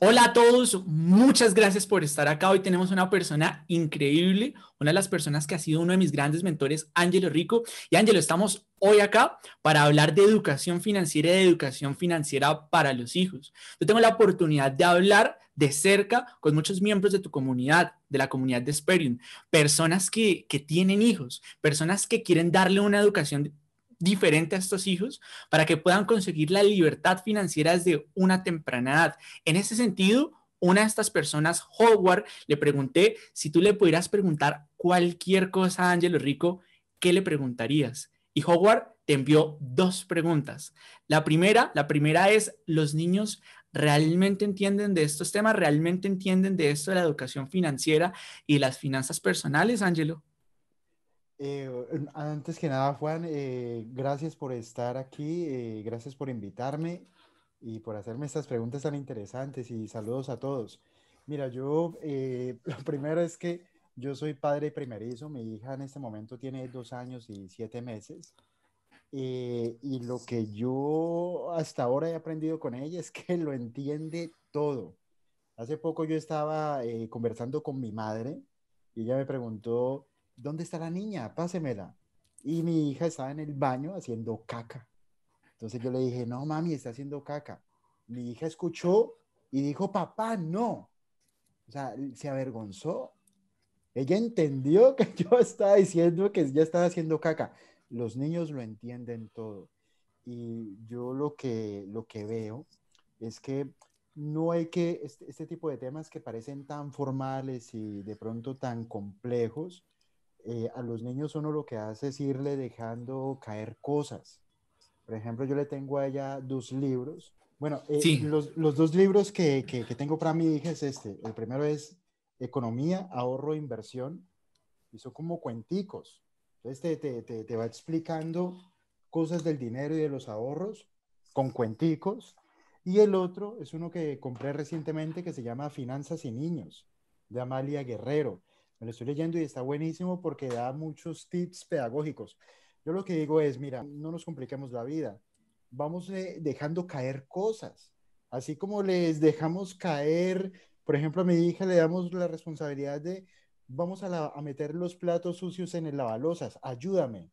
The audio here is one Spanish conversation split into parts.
Hola a todos, muchas gracias por estar acá. Hoy tenemos una persona increíble, una de las personas que ha sido uno de mis grandes mentores, Ángelo Rico. Y Ángelo, estamos hoy acá para hablar de educación financiera y de educación financiera para los hijos. Yo tengo la oportunidad de hablar de cerca con muchos miembros de tu comunidad, de la comunidad de Sperium, personas que, que tienen hijos, personas que quieren darle una educación diferente a estos hijos para que puedan conseguir la libertad financiera desde una temprana edad. En ese sentido, una de estas personas, Howard, le pregunté si tú le pudieras preguntar cualquier cosa a Angelo Rico, ¿qué le preguntarías? Y Howard te envió dos preguntas. La primera, la primera es, ¿los niños realmente entienden de estos temas? ¿Realmente entienden de esto de la educación financiera y las finanzas personales, Angelo? Eh, antes que nada, Juan, eh, gracias por estar aquí, eh, gracias por invitarme y por hacerme estas preguntas tan interesantes y saludos a todos. Mira, yo lo primero es que yo soy padre primerizo, mi hija en este momento tiene dos años y siete meses y lo que yo hasta ahora he aprendido con ella es que lo entiende todo. Hace poco yo estaba conversando con mi madre y ella me preguntó, ¿dónde está la niña? Pásemela. Y mi hija estaba en el baño haciendo caca. Entonces yo le dije, no, mami, está haciendo caca. Mi hija escuchó y dijo, papá, no. O sea, se avergonzó. Ella entendió que yo estaba diciendo que ya estaba haciendo caca. Los niños lo entienden todo. Y yo lo que, lo que veo es que no hay que, este, este tipo de temas que parecen tan formales y de pronto tan complejos, eh, a los niños uno lo que hace es irle dejando caer cosas. Por ejemplo, yo le tengo a dos libros. Bueno, eh, los, dos libros que, tengo para mi hija es este. El primero es Economía, Ahorro, Inversión. Y son como cuenticos. Entonces te, te va explicando cosas del dinero y de los ahorros con cuenticos. Y el otro es uno que compré recientemente que se llama Finanzas y Niños, de Amalia Guerrero. Me lo estoy leyendo y está buenísimo porque da muchos tips pedagógicos. Yo lo que digo es, mira, no nos compliquemos la vida. Vamos eh, dejando caer cosas. Así como les dejamos caer, por ejemplo, a mi hija le damos la responsabilidad de, vamos a, a meter los platos sucios en el lavalosas, ayúdame.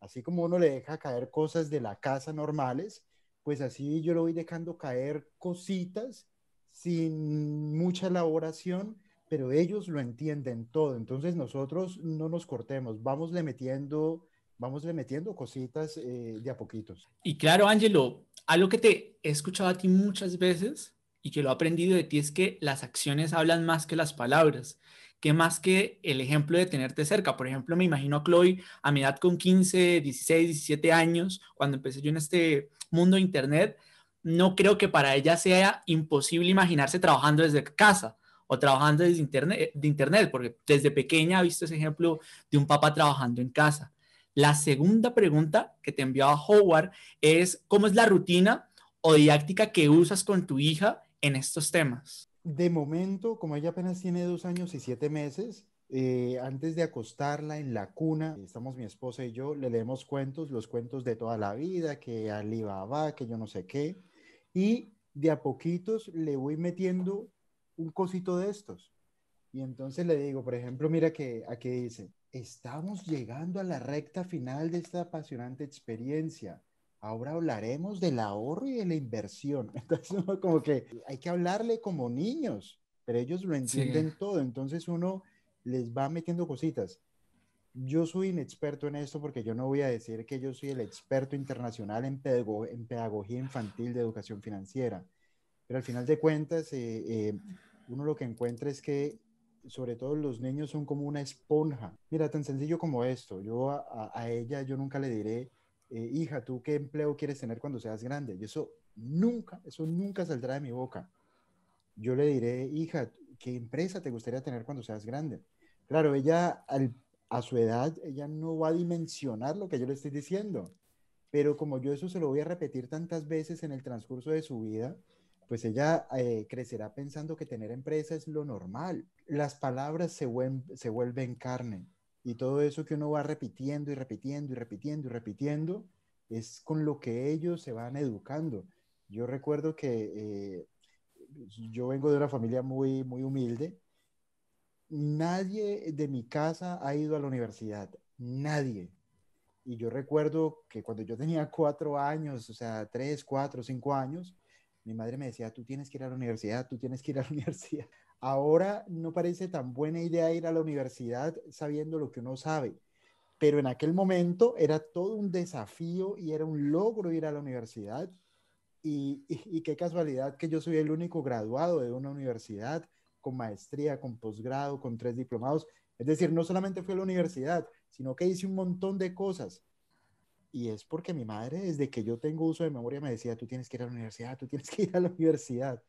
Así como uno le deja caer cosas de la casa normales, pues así yo lo voy dejando caer cositas sin mucha elaboración pero ellos lo entienden todo. Entonces nosotros no nos cortemos, vamos le metiendo, vamos le metiendo cositas eh, de a poquitos. Y claro, Ángelo, algo que te he escuchado a ti muchas veces y que lo he aprendido de ti es que las acciones hablan más que las palabras que más que el ejemplo de tenerte cerca. Por ejemplo, me imagino a Chloe a mi edad con 15, 16, 17 años, cuando empecé yo en este mundo de Internet, no creo que para ella sea imposible imaginarse trabajando desde casa o trabajando desde internet, eh, de internet, porque desde pequeña ha visto ese ejemplo de un papá trabajando en casa. La segunda pregunta que te envió a Howard es, ¿cómo es la rutina o didáctica que usas con tu hija en estos temas? De momento, como ella apenas tiene dos años y siete meses, eh, antes de acostarla en la cuna, estamos mi esposa y yo, le leemos cuentos, los cuentos de toda la vida, que Ali va que yo no sé qué, y de a poquitos le voy metiendo un cosito de estos. Y entonces le digo, por ejemplo, mira que aquí dice, estamos llegando a la recta final de esta apasionante experiencia. Ahora hablaremos del ahorro y de la inversión. Entonces uno como que hay que hablarle como niños, pero ellos lo entienden todo. Entonces uno les va metiendo cositas. Yo soy inexperto en esto porque yo no voy a decir que yo soy el experto internacional en, en pedagogía infantil de educación financiera, pero al final de cuentas eh, eh uno lo que encuentra es que sobre todo los niños son como una esponja. Mira, tan sencillo como esto, yo a, ella yo nunca le diré, eh, hija, ¿tú qué empleo quieres tener cuando seas grande? Y eso nunca, eso nunca saldrá de mi boca. Yo le diré, hija, ¿qué empresa te gustaría tener cuando seas grande? Claro, ella a su edad, ella no va a dimensionar lo que yo le estoy diciendo, pero como yo eso se lo voy a repetir tantas veces en el transcurso de su vida, pues ella eh, crecerá pensando que tener empresa es lo normal. Las palabras se, vuelven, se vuelven carne y todo eso que uno va repitiendo y repitiendo y repitiendo y repitiendo es con lo que ellos se van educando. Yo recuerdo que eh, yo vengo de una familia muy, muy humilde. Nadie de mi casa ha ido a la universidad, nadie. Y yo recuerdo que cuando yo tenía cuatro años, o sea, tres, cuatro, cinco años, mi madre me decía, tú tienes que ir a la universidad, tú tienes que ir a la universidad. Ahora no parece tan buena idea ir a la universidad sabiendo lo que uno sabe, pero en aquel momento era todo un desafío y era un logro ir a la universidad. Y, qué casualidad que yo soy el único graduado de una universidad con maestría, con posgrado, con tres diplomados. Es decir, no solamente fue a la universidad, sino que hice un montón de cosas y es porque mi madre, desde que yo tengo uso de memoria, me decía, tú tienes que ir a la universidad, tú tienes que ir a la universidad.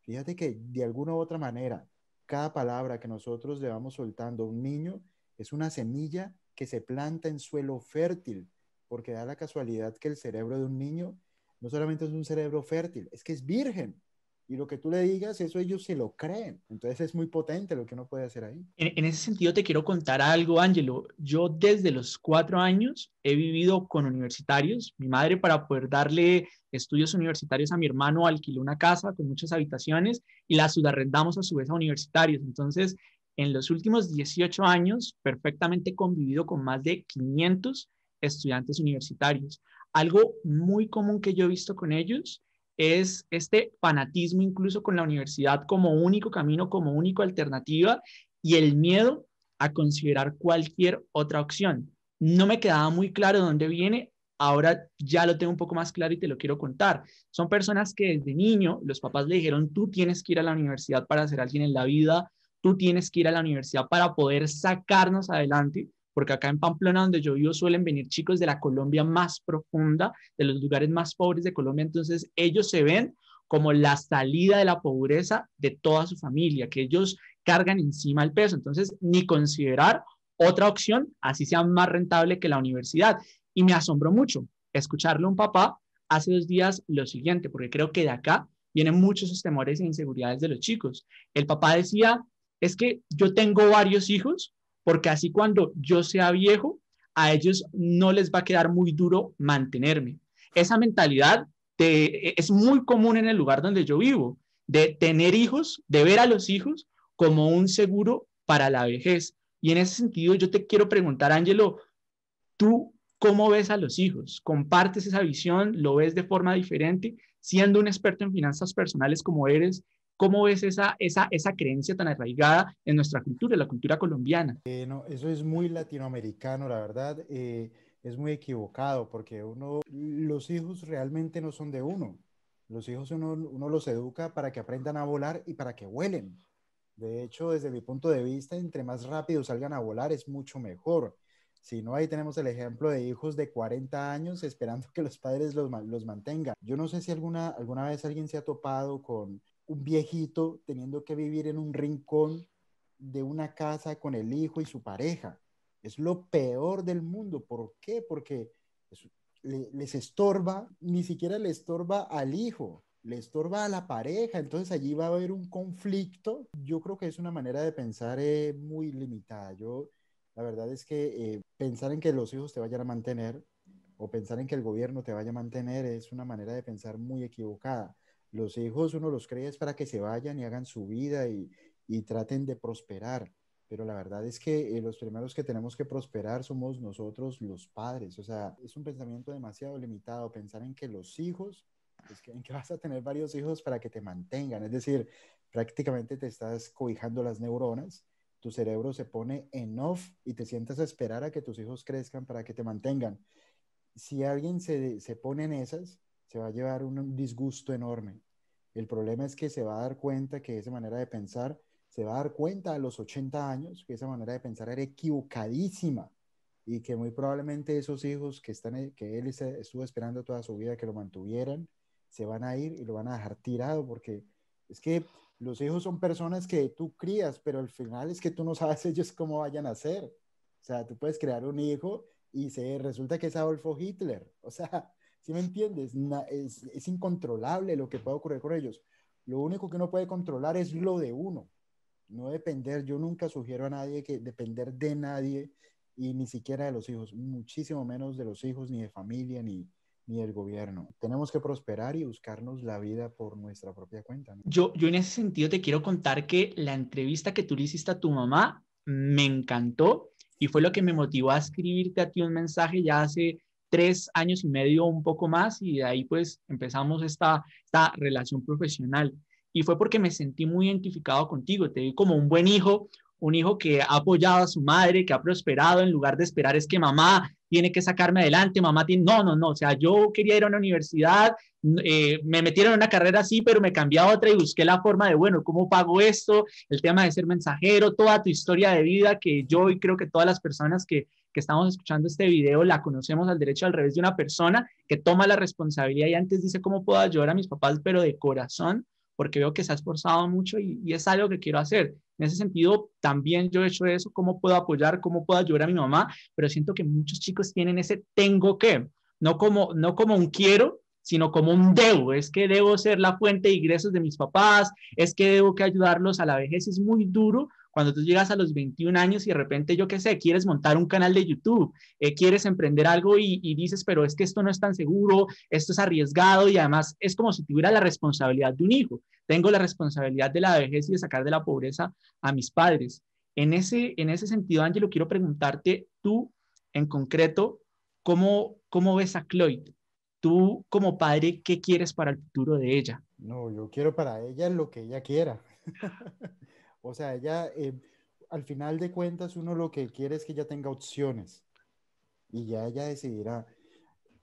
Fíjate que de alguna u otra manera, cada palabra que nosotros le vamos soltando a un niño es una semilla que se planta en suelo fértil, porque da la casualidad que el cerebro de un niño no solamente es un cerebro fértil, es que es virgen y lo que tú le digas, eso ellos se lo creen. Entonces es muy potente lo que uno puede hacer ahí. En, ese sentido te quiero contar algo, Ángelo. Yo desde los cuatro años he vivido con universitarios. Mi madre para poder darle estudios universitarios a mi hermano alquiló una casa con muchas habitaciones y la subarrendamos a su vez a universitarios. Entonces, en los últimos 18 años, perfectamente convivido con más de 500 estudiantes universitarios. Algo muy común que yo he visto con ellos es este fanatismo incluso con la universidad como único camino, como única alternativa y el miedo a considerar cualquier otra opción. No me quedaba muy claro dónde viene, ahora ya lo tengo un poco más claro y te lo quiero contar. Son personas que desde niño los papás le dijeron, tú tienes que ir a la universidad para ser alguien en la vida, tú tienes que ir a la universidad para poder sacarnos adelante porque acá en Pamplona, donde yo vivo, suelen venir chicos de la Colombia más profunda, de los lugares más pobres de Colombia, entonces ellos se ven como la salida de la pobreza de toda su familia, que ellos cargan encima el peso, entonces ni considerar otra opción, así sea más rentable que la universidad. Y me asombró mucho escucharle a un papá hace dos días lo siguiente, porque creo que de acá vienen muchos esos temores e inseguridades de los chicos. El papá decía, es que yo tengo varios hijos porque así cuando yo sea viejo, a ellos no les va a quedar muy duro mantenerme. Esa mentalidad e, es muy común en el lugar donde yo vivo, de tener hijos, de ver a los hijos como un seguro para la vejez. Y en ese sentido, yo te quiero preguntar, Ángelo, ¿tú cómo ves a los hijos? ¿Compartes esa visión? ¿Lo ves de forma diferente? Siendo un experto en finanzas personales como eres ¿Cómo ves esa, esa, esa creencia tan arraigada en nuestra cultura, en la cultura colombiana? Eh, no, eso es muy latinoamericano, la verdad. Eh, es muy equivocado porque uno, los hijos realmente no son de uno. Los hijos uno, uno los educa para que aprendan a volar y para que vuelen. De hecho, desde mi punto de vista, entre más rápido salgan a volar es mucho mejor. Si no, ahí tenemos el ejemplo de hijos de 40 años esperando que los padres los, los mantengan. Yo no sé si alguna, alguna vez alguien se ha topado con un viejito teniendo que vivir en un rincón de una casa con el hijo y su pareja. Es lo peor del mundo. ¿Por qué? Porque les estorba, ni siquiera le estorba al hijo, le estorba a la pareja. Entonces allí va a haber un conflicto. Yo creo que es una manera de pensar eh, muy limitada. Yo, la verdad es que eh, pensar en que los hijos te vayan a mantener o pensar en que el gobierno te vaya a mantener es una manera de pensar muy equivocada. Los hijos uno los cree es para que se vayan y hagan su vida y, traten de prosperar, pero la verdad es que eh, los primeros que tenemos que prosperar somos nosotros los padres. O sea, es un pensamiento demasiado limitado pensar en que los hijos, es pues, que, en que vas a tener varios hijos para que te mantengan. Es decir, prácticamente te estás cobijando las neuronas, tu cerebro se pone en off y te sientas a esperar a que tus hijos crezcan para que te mantengan. Si alguien se, se pone en esas, se va a llevar un disgusto enorme. El problema es que se va a dar cuenta que esa manera de pensar, se va a dar cuenta a los 80 años que esa manera de pensar era equivocadísima y que muy probablemente esos hijos que, están, que él estuvo esperando toda su vida que lo mantuvieran, se van a ir y lo van a dejar tirado porque es que los hijos son personas que tú crías, pero al final es que tú no sabes ellos cómo vayan a ser. O sea, tú puedes crear un hijo y se resulta que es Adolfo Hitler. O sea, ¿Sí me entiendes? es, incontrolable lo que puede ocurrir con ellos. Lo único que uno puede controlar es lo de uno. No depender, yo nunca sugiero a nadie que depender de nadie y ni siquiera de los hijos, muchísimo menos de los hijos, ni de familia, ni, ni del gobierno. Tenemos que prosperar y buscarnos la vida por nuestra propia cuenta. Yo, yo en ese sentido te quiero contar que la entrevista que tú le hiciste a tu mamá me encantó y fue lo que me motivó a escribirte a ti un mensaje ya hace tres años y medio, un poco más, y de ahí pues empezamos esta, relación profesional. Y fue porque me sentí muy identificado contigo, te vi como un buen hijo, un hijo que ha apoyado a su madre, que ha prosperado, en lugar de esperar es que mamá tiene que sacarme adelante, mamá tiene, no, no, no, o sea, yo quería ir a una universidad, eh, me metieron en una carrera así, pero me cambié a otra y busqué la forma de, bueno, ¿cómo pago esto? El tema de ser mensajero, toda tu historia de vida que yo y creo que todas las personas que que estamos escuchando este video la conocemos al derecho al revés de una persona que toma la responsabilidad y antes dice cómo puedo ayudar a mis papás, pero de corazón, porque veo que se ha esforzado mucho y, es algo que quiero hacer. En ese sentido, también yo he hecho eso, cómo puedo apoyar, cómo puedo ayudar a mi mamá, pero siento que muchos chicos tienen ese tengo que, no como, no como un quiero, sino como un debo. Es que debo ser la fuente de ingresos de mis papás, es que debo que ayudarlos a la vejez. Es muy duro cuando tú llegas a los 21 años y de repente, yo qué sé, quieres montar un canal de YouTube, eh, quieres emprender algo y, dices, pero es que esto no es tan seguro, esto es arriesgado y además es como si tuviera la responsabilidad de un hijo. Tengo la responsabilidad de la vejez y de sacar de la pobreza a mis padres. En ese, en ese sentido, Ángelo, quiero preguntarte tú en concreto, ¿cómo, cómo ves a Cloyd? Tú como padre, ¿qué quieres para el futuro de ella? No, yo quiero para ella lo que ella quiera. O sea, ella, eh, al final de cuentas, uno lo que quiere es que ella tenga opciones y ya ella decidirá.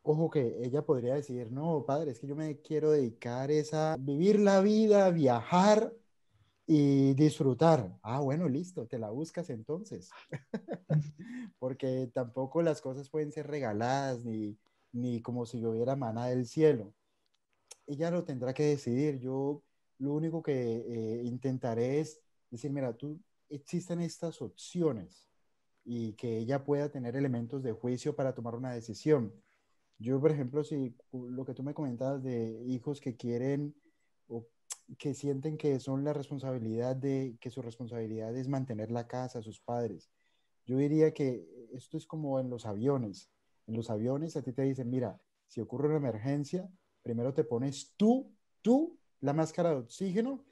Ojo que ella podría decir, no, padre, es que yo me quiero dedicar a vivir la vida, viajar y disfrutar. Ah, bueno, listo, te la buscas entonces. Porque tampoco las cosas pueden ser regaladas ni, ni como si yo hubiera maná del cielo. Ella lo tendrá que decidir. Yo lo único que eh, intentaré es decir, mira, tú existen estas opciones y que ella pueda tener elementos de juicio para tomar una decisión. Yo, por ejemplo, si lo que tú me comentabas de hijos que quieren o que sienten que son la responsabilidad de, que su responsabilidad es mantener la casa, a sus padres. Yo diría que esto es como en los aviones. En los aviones a ti te dicen, mira, si ocurre una emergencia, primero te pones tú, tú, la máscara de oxígeno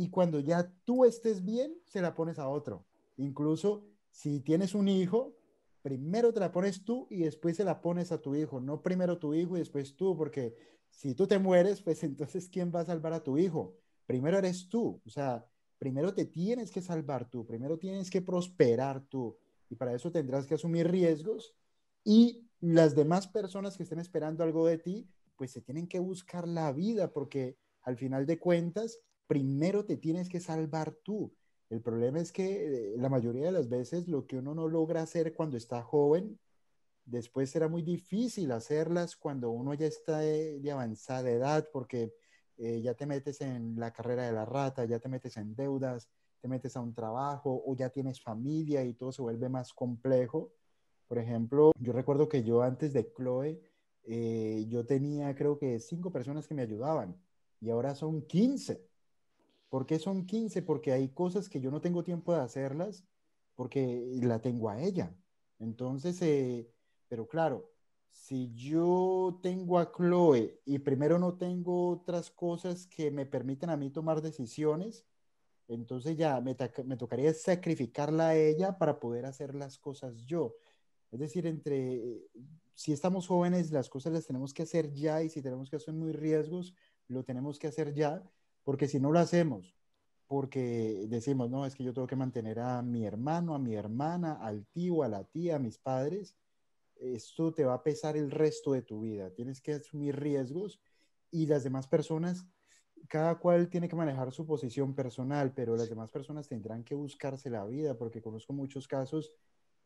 y cuando ya tú estés bien, se la pones a otro. Incluso si tienes un hijo, primero te la pones tú y después se la pones a tu hijo, no primero tu hijo y después tú, porque si tú te mueres, pues entonces ¿quién va a salvar a tu hijo? Primero eres tú, o sea, primero te tienes que salvar tú, primero tienes que prosperar tú y para eso tendrás que asumir riesgos y las demás personas que estén esperando algo de ti, pues se tienen que buscar la vida porque al final de cuentas primero te tienes que salvar tú. El problema es que eh, la mayoría de las veces lo que uno no logra hacer cuando está joven, después será muy difícil hacerlas cuando uno ya está eh, de, avanzada edad, porque eh, ya te metes en la carrera de la rata, ya te metes en deudas, te metes a un trabajo o ya tienes familia y todo se vuelve más complejo. Por ejemplo, yo recuerdo que yo antes de Chloe, yo tenía creo que cinco personas que me ayudaban y ahora son 15. ¿Por qué son 15? Porque hay cosas que yo no tengo tiempo de hacerlas porque la tengo a ella. Entonces, eh, pero claro, si yo tengo a Chloe y primero no tengo otras cosas que me permitan a mí tomar decisiones, entonces ya me, tocaría sacrificarla a ella para poder hacer las cosas yo. Es decir, entre si estamos jóvenes, las cosas las tenemos que hacer ya y si tenemos que hacer muy riesgos, lo tenemos que hacer ya. Porque si no lo hacemos, porque decimos, no, es que yo tengo que mantener a mi hermano, a mi hermana, al tío, a la tía, a mis padres, esto te va a pesar el resto de tu vida. Tienes que asumir riesgos y las demás personas, cada cual tiene que manejar su posición personal, pero las demás personas tendrán que buscarse la vida, porque conozco muchos casos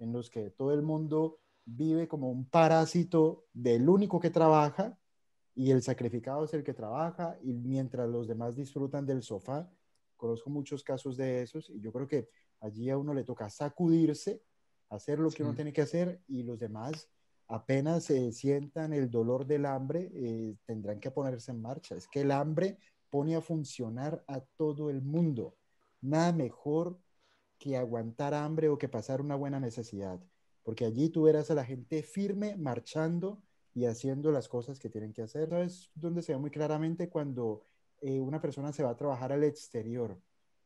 en los que todo el mundo vive como un parásito del único que trabaja y el sacrificado es el que trabaja y mientras los demás disfrutan del sofá. Conozco muchos casos de esos y yo creo que allí a uno le toca sacudirse, hacer lo que uno tiene que hacer y los demás apenas se sientan el dolor del hambre eh, tendrán que ponerse en marcha. Es que el hambre pone a funcionar a todo el mundo. Nada mejor que aguantar hambre o que pasar una buena necesidad, porque allí tú verás a la gente firme marchando y haciendo las cosas que tienen que hacer. es donde se ve muy claramente cuando eh, una persona se va a trabajar al exterior.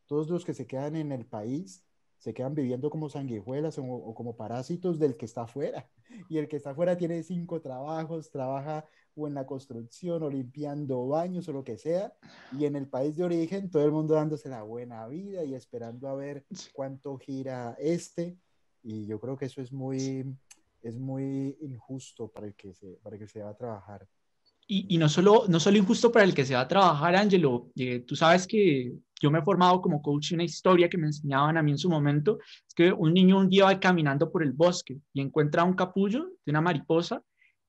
Todos los que se quedan en el país se quedan viviendo como sanguijuelas o, o como parásitos del que está afuera. Y el que está afuera tiene cinco trabajos, trabaja o en la construcción o limpiando baños o lo que sea. Y en el país de origen todo el mundo dándose la buena vida y esperando a ver cuánto gira este. Y yo creo que eso es muy es muy injusto para el que se, para que se va a trabajar. Y, mm. no, solo, no solo injusto para el que se va a trabajar, Angelo, eh, tú sabes que yo me he formado como coach una historia que me enseñaban a mí en su momento, es que un niño un día va caminando por el bosque y encuentra un capullo de una mariposa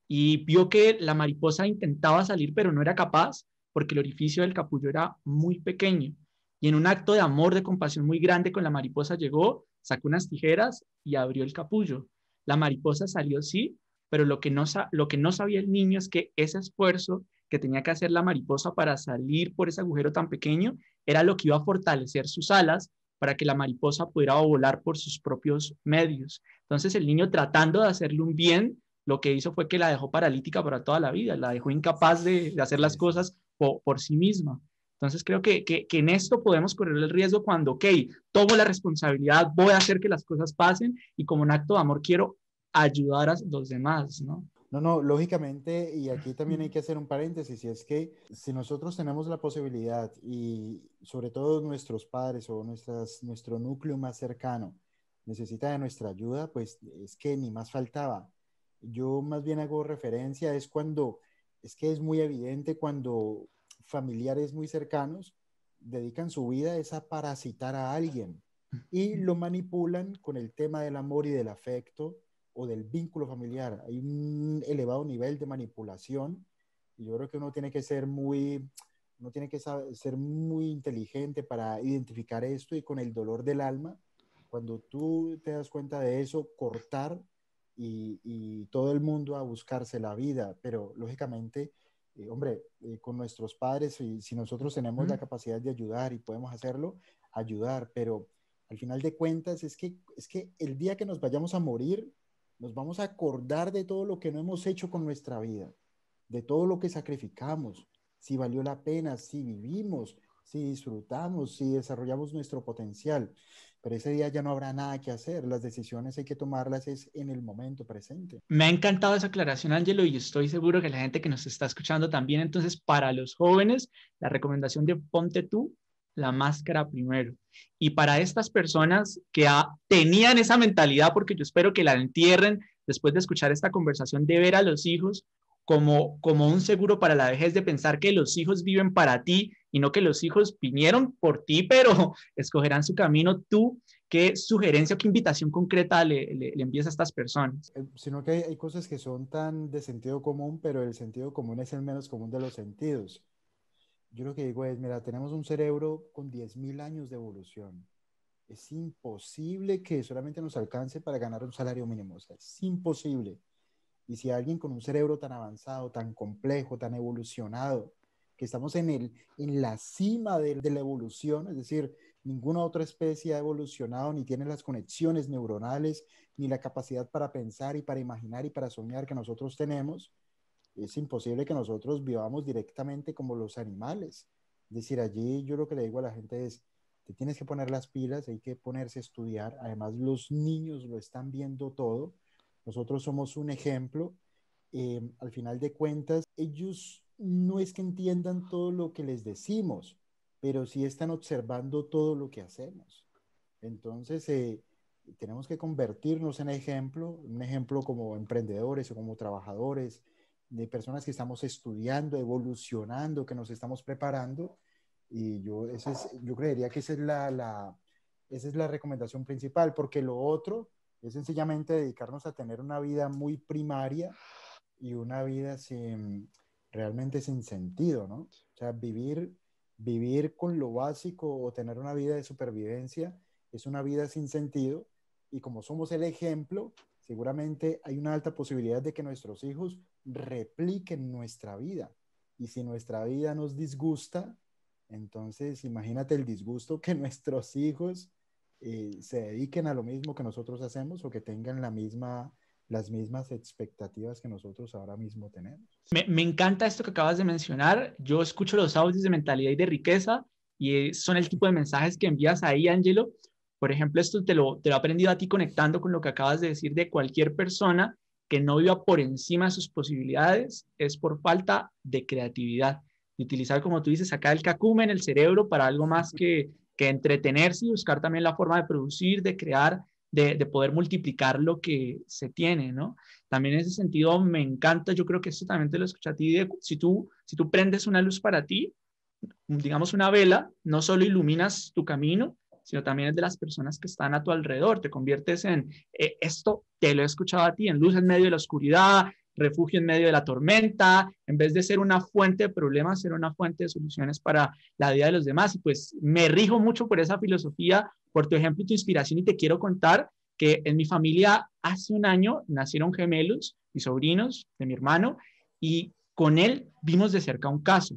y vio que la mariposa intentaba salir pero no era capaz porque el orificio del capullo era muy pequeño. Y en un acto de amor, de compasión muy grande con la mariposa llegó, sacó unas tijeras y abrió el capullo la mariposa salió, sí, pero lo que, no lo que no sabía el niño es que ese esfuerzo que tenía que hacer la mariposa para salir por ese agujero tan pequeño era lo que iba a fortalecer sus alas para que la mariposa pudiera volar por sus propios medios. Entonces el niño tratando de hacerle un bien, lo que hizo fue que la dejó paralítica para toda la vida, la dejó incapaz de, hacer las cosas por sí misma. Entonces creo que, que, en esto podemos correr el riesgo cuando, ok, tomo la responsabilidad, voy a hacer que las cosas pasen y como un acto de amor quiero ayudar a los demás, ¿no? No, no, lógicamente, y aquí también hay que hacer un paréntesis, y es que si nosotros tenemos la posibilidad y sobre todo nuestros padres o nuestras, nuestro núcleo más cercano necesita de nuestra ayuda, pues es que ni más faltaba. Yo más bien hago referencia, es cuando, es que es muy evidente cuando familiares muy cercanos dedican su vida es a parasitar a alguien y lo manipulan con el tema del amor y del afecto o del vínculo familiar. Hay un elevado nivel de manipulación y yo creo que uno tiene que ser muy, uno tiene que ser muy inteligente para identificar esto y con el dolor del alma, cuando tú te das cuenta de eso, cortar y, y todo el mundo a buscarse la vida, pero lógicamente eh, hombre, eh, con nuestros padres, y, si nosotros tenemos la capacidad de ayudar y podemos hacerlo, ayudar, pero al final de cuentas es que, es que el día que nos vayamos a morir, nos vamos a acordar de todo lo que no hemos hecho con nuestra vida, de todo lo que sacrificamos, si valió la pena, si vivimos, si disfrutamos, si desarrollamos nuestro potencial pero ese día ya no habrá nada que hacer, las decisiones hay que tomarlas es en el momento presente. Me ha encantado esa aclaración, Angelo, y estoy seguro que la gente que nos está escuchando también, entonces para los jóvenes, la recomendación de ponte tú la máscara primero. Y para estas personas que tenían esa mentalidad, porque yo espero que la entierren después de escuchar esta conversación, de ver a los hijos como, un seguro para la vejez de pensar que los hijos viven para ti y no que los hijos vinieron por ti, pero escogerán su camino tú. ¿Qué sugerencia o qué invitación concreta le, le, envías a estas personas? Eh, sino que hay, cosas que son tan de sentido común, pero el sentido común es el menos común de los sentidos. Yo lo que digo es, mira, tenemos un cerebro con 10.000 años de evolución. Es imposible que solamente nos alcance para ganar un salario mínimo. O sea, es imposible. Y si alguien con un cerebro tan avanzado, tan complejo, tan evolucionado, que estamos en, el, en la cima de, de la evolución, es decir, ninguna otra especie ha evolucionado ni tiene las conexiones neuronales, ni la capacidad para pensar y para imaginar y para soñar que nosotros tenemos, es imposible que nosotros vivamos directamente como los animales. Es decir, allí yo lo que le digo a la gente es, te tienes que poner las pilas, hay que ponerse a estudiar, además los niños lo están viendo todo, nosotros somos un ejemplo. Em, al final de cuentas, ellos no es que entiendan todo lo que les decimos, pero sí están observando todo lo que hacemos. Entonces, eh, tenemos que convertirnos en ejemplo, un ejemplo como emprendedores o como trabajadores, de personas que estamos estudiando, evolucionando, que nos estamos preparando. Y yo, yo creería que esa es la, la, esa es la recomendación principal, porque lo otro es sencillamente dedicarnos a tener una vida muy primaria y una vida sin, realmente sin sentido, ¿no? O sea, vivir, vivir con lo básico o tener una vida de supervivencia es una vida sin sentido y como somos el ejemplo, seguramente hay una alta posibilidad de que nuestros hijos repliquen nuestra vida. Y si nuestra vida nos disgusta, entonces imagínate el disgusto que nuestros hijos eh, se dediquen a lo mismo que nosotros hacemos o que tengan la misma las mismas expectativas que nosotros ahora mismo tenemos. Me, encanta esto que acabas de mencionar. Yo escucho los audios de mentalidad y de riqueza y eh, son el tipo de mensajes que envías ahí, Angelo. Por ejemplo, esto te lo, te lo he aprendido a ti conectando con lo que acabas de decir de cualquier persona que no viva por encima de sus posibilidades es por falta de creatividad. y utilizar, como tú dices, acá el cacumen, el cerebro para algo más que que entretenerse y buscar también la forma de producir, de crear, de, poder multiplicar lo que se tiene, ¿no? También en ese sentido me encanta, yo creo que esto también te lo escucho a ti, si, tú, si tú prendes una luz para ti, digamos una vela, no solo iluminas tu camino, sino también es de las personas que están a tu alrededor. Te conviertes en, eh, esto te lo he escuchado a ti, en luz en medio de la oscuridad, refugio en medio de la tormenta, en vez de ser una fuente de problemas, ser una fuente de soluciones para la vida de los demás. Y pues me rijo mucho por esa filosofía, por tu ejemplo y tu inspiración. Y te quiero contar que en mi familia hace un año nacieron gemelos, mis sobrinos, de mi hermano, y con él vimos de cerca un caso.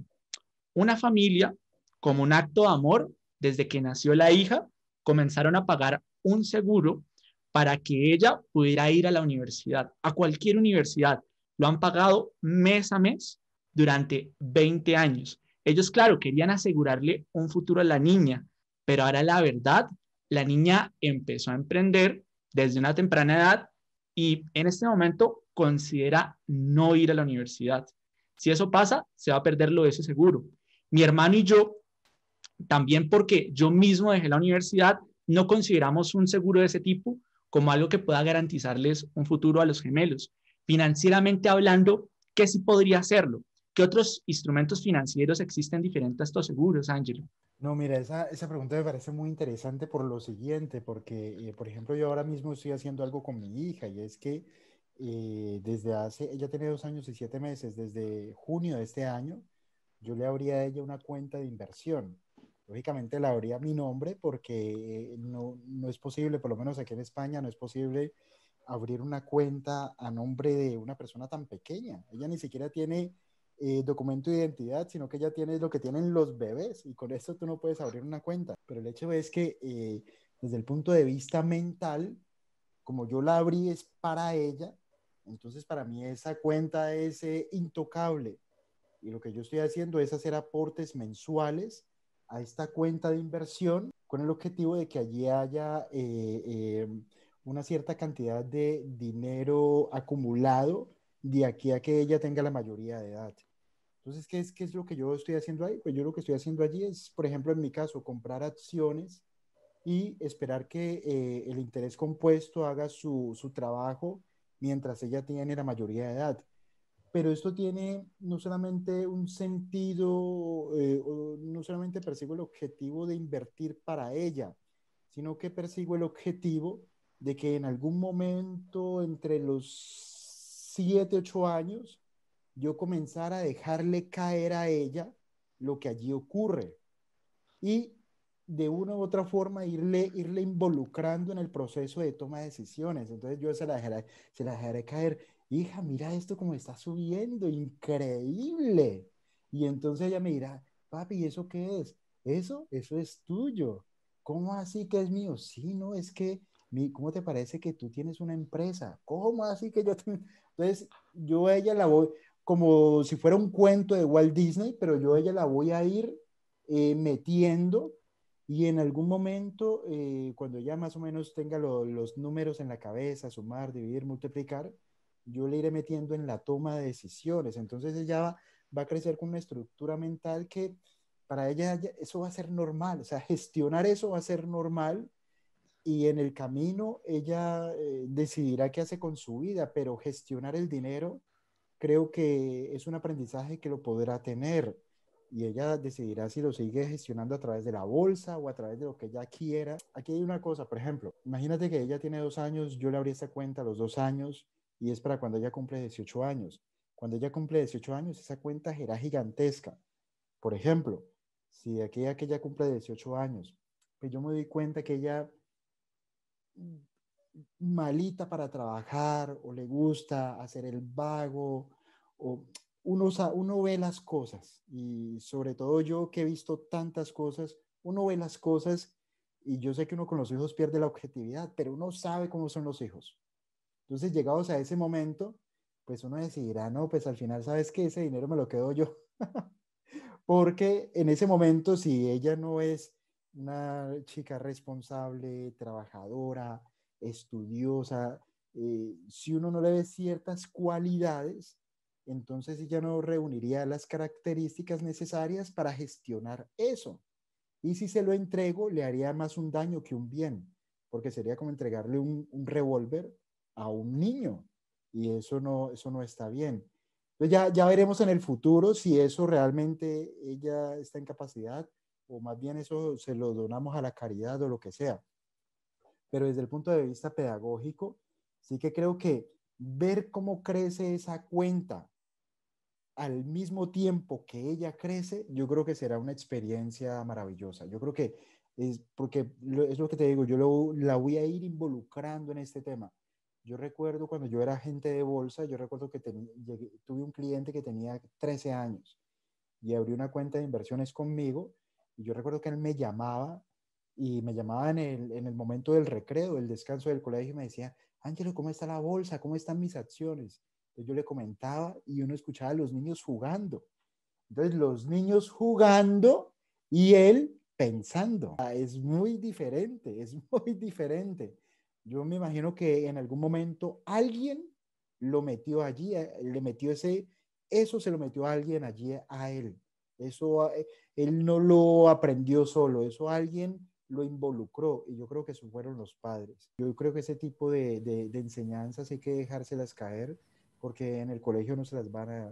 Una familia, como un acto de amor, desde que nació la hija, comenzaron a pagar un seguro para que ella pudiera ir a la universidad, a cualquier universidad, lo han pagado mes a mes durante 20 años. Ellos, claro, querían asegurarle un futuro a la niña, pero ahora la verdad, la niña empezó a emprender desde una temprana edad y en este momento considera no ir a la universidad. Si eso pasa, se va a perder lo de ese seguro. Mi hermano y yo, también porque yo mismo dejé la universidad, no consideramos un seguro de ese tipo como algo que pueda garantizarles un futuro a los gemelos financieramente hablando, ¿qué sí podría hacerlo? ¿Qué otros instrumentos financieros existen diferentes a estos seguros, Ángelo? No, mira, esa, esa, pregunta me parece muy interesante por lo siguiente, porque, eh, por ejemplo, yo ahora mismo estoy haciendo algo con mi hija y es que eh, desde hace, ella tiene dos años y siete meses, desde junio de este año, yo le abría a ella una cuenta de inversión. Lógicamente la abría a mi nombre porque eh, no, no es posible, por lo menos aquí en España, no es posible abrir una cuenta a nombre de una persona tan pequeña. Ella ni siquiera tiene eh, documento de identidad, sino que ella tiene lo que tienen los bebés y con esto tú no puedes abrir una cuenta. Pero el hecho es que eh, desde el punto de vista mental, como yo la abrí es para ella, entonces para mí esa cuenta es eh, intocable. Y lo que yo estoy haciendo es hacer aportes mensuales a esta cuenta de inversión con el objetivo de que allí haya una cierta cantidad de dinero acumulado de aquí a que ella tenga la mayoría de edad. Entonces, ¿qué es, qué es lo que yo estoy haciendo ahí? Pues yo lo que estoy haciendo allí es, por ejemplo, en mi caso, comprar acciones y esperar que eh, el interés compuesto haga su, trabajo mientras ella tiene la mayoría de edad. Pero esto tiene no solamente un sentido, eh, no solamente persigo el objetivo de invertir para ella, sino que persigo el objetivo de que en algún momento entre los siete, ocho años, yo comenzara a dejarle caer a ella lo que allí ocurre y de una u otra forma irle, irle involucrando en el proceso de toma de decisiones. Entonces yo se la dejaré, se la dejaré caer, hija, mira esto como está subiendo, increíble. Y entonces ella me dirá, papi, ¿eso qué es? Eso, eso es tuyo. ¿Cómo así que es mío? Sí, no, es que ¿cómo te parece que tú tienes una empresa? ¿Cómo así que yo Entonces, yo a ella la voy, como si fuera un cuento de Walt Disney, pero yo a ella la voy a ir eh, metiendo y en algún momento, eh, cuando ya más o menos tenga los números en la cabeza, sumar, dividir, multiplicar, yo le iré metiendo en la toma de decisiones. Entonces ella va, va a crecer con una estructura mental que para ella eso va a ser normal, o sea, gestionar eso va a ser normal y en el camino ella eh, decidirá qué hace con su vida, pero gestionar el dinero creo que es un aprendizaje que lo podrá tener y ella decidirá si lo sigue gestionando a través de la bolsa o a través de lo que ella quiera. Aquí hay una cosa, por ejemplo, imagínate que ella tiene dos años, yo le abrí esa cuenta a los dos años y es para cuando ella cumple 18 años. Cuando ella cumple 18 años, esa cuenta será gigantesca. Por ejemplo, si de aquí a que ella cumple 18 años, pues yo me di cuenta que ella malita para trabajar o le gusta hacer el vago o uno, uno ve las cosas y sobre todo yo que he visto tantas cosas, uno ve las cosas y yo sé que uno con los hijos pierde la objetividad, pero uno sabe cómo son los hijos. Entonces, llegados a ese momento, pues uno decidirá, no, pues al final, ¿sabes que Ese dinero me lo quedo yo. Porque en ese momento, si ella no es una chica responsable, trabajadora, estudiosa, eh, si uno no le ve ciertas cualidades, entonces ella no reuniría las características necesarias para gestionar eso. Y si se lo entrego, le haría más un daño que un bien, porque sería como entregarle un, revólver a un niño. Y eso no, eso no está bien. Entonces ya, ya veremos en el futuro si eso realmente ella está en capacidad o más bien eso se lo donamos a la caridad o lo que sea. Pero desde el punto de vista pedagógico, sí que creo que ver cómo crece esa cuenta al mismo tiempo que ella crece, yo creo que será una experiencia maravillosa. Yo creo que es porque es lo que te digo, yo la voy a ir involucrando en este tema. Yo recuerdo cuando yo era agente de bolsa, yo recuerdo que tuve un cliente que tenía 13 años y abrió una cuenta de inversiones conmigo y yo recuerdo que él me llamaba y me llamaba en el, momento del recreo, el descanso del colegio y me decía, Ángelo, ¿cómo está la bolsa? ¿Cómo están mis acciones? Entonces yo le comentaba y uno escuchaba a los niños jugando. Entonces los niños jugando y él pensando. Ah, es muy diferente, es muy diferente. Yo me imagino que en algún momento alguien lo metió allí, eh, le metió ese, eso se lo metió a alguien allí a él. Eso eh, él no lo aprendió solo, eso alguien lo involucró y yo creo que eso fueron los padres. Yo creo que ese tipo de, enseñanzas hay que dejárselas caer porque en el colegio no se las van a,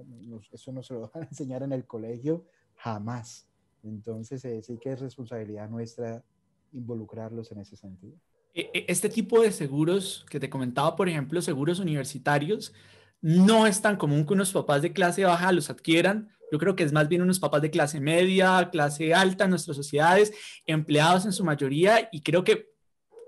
eso no se lo van a enseñar en el colegio jamás. Entonces es eh, sí que es responsabilidad nuestra involucrarlos en ese sentido. E, e, este tipo de seguros que te comentaba, por ejemplo, seguros universitarios, no es tan común que unos papás de clase baja los adquieran yo creo que es más bien unos papás de clase media, clase alta en nuestras sociedades, empleados en su mayoría, y creo que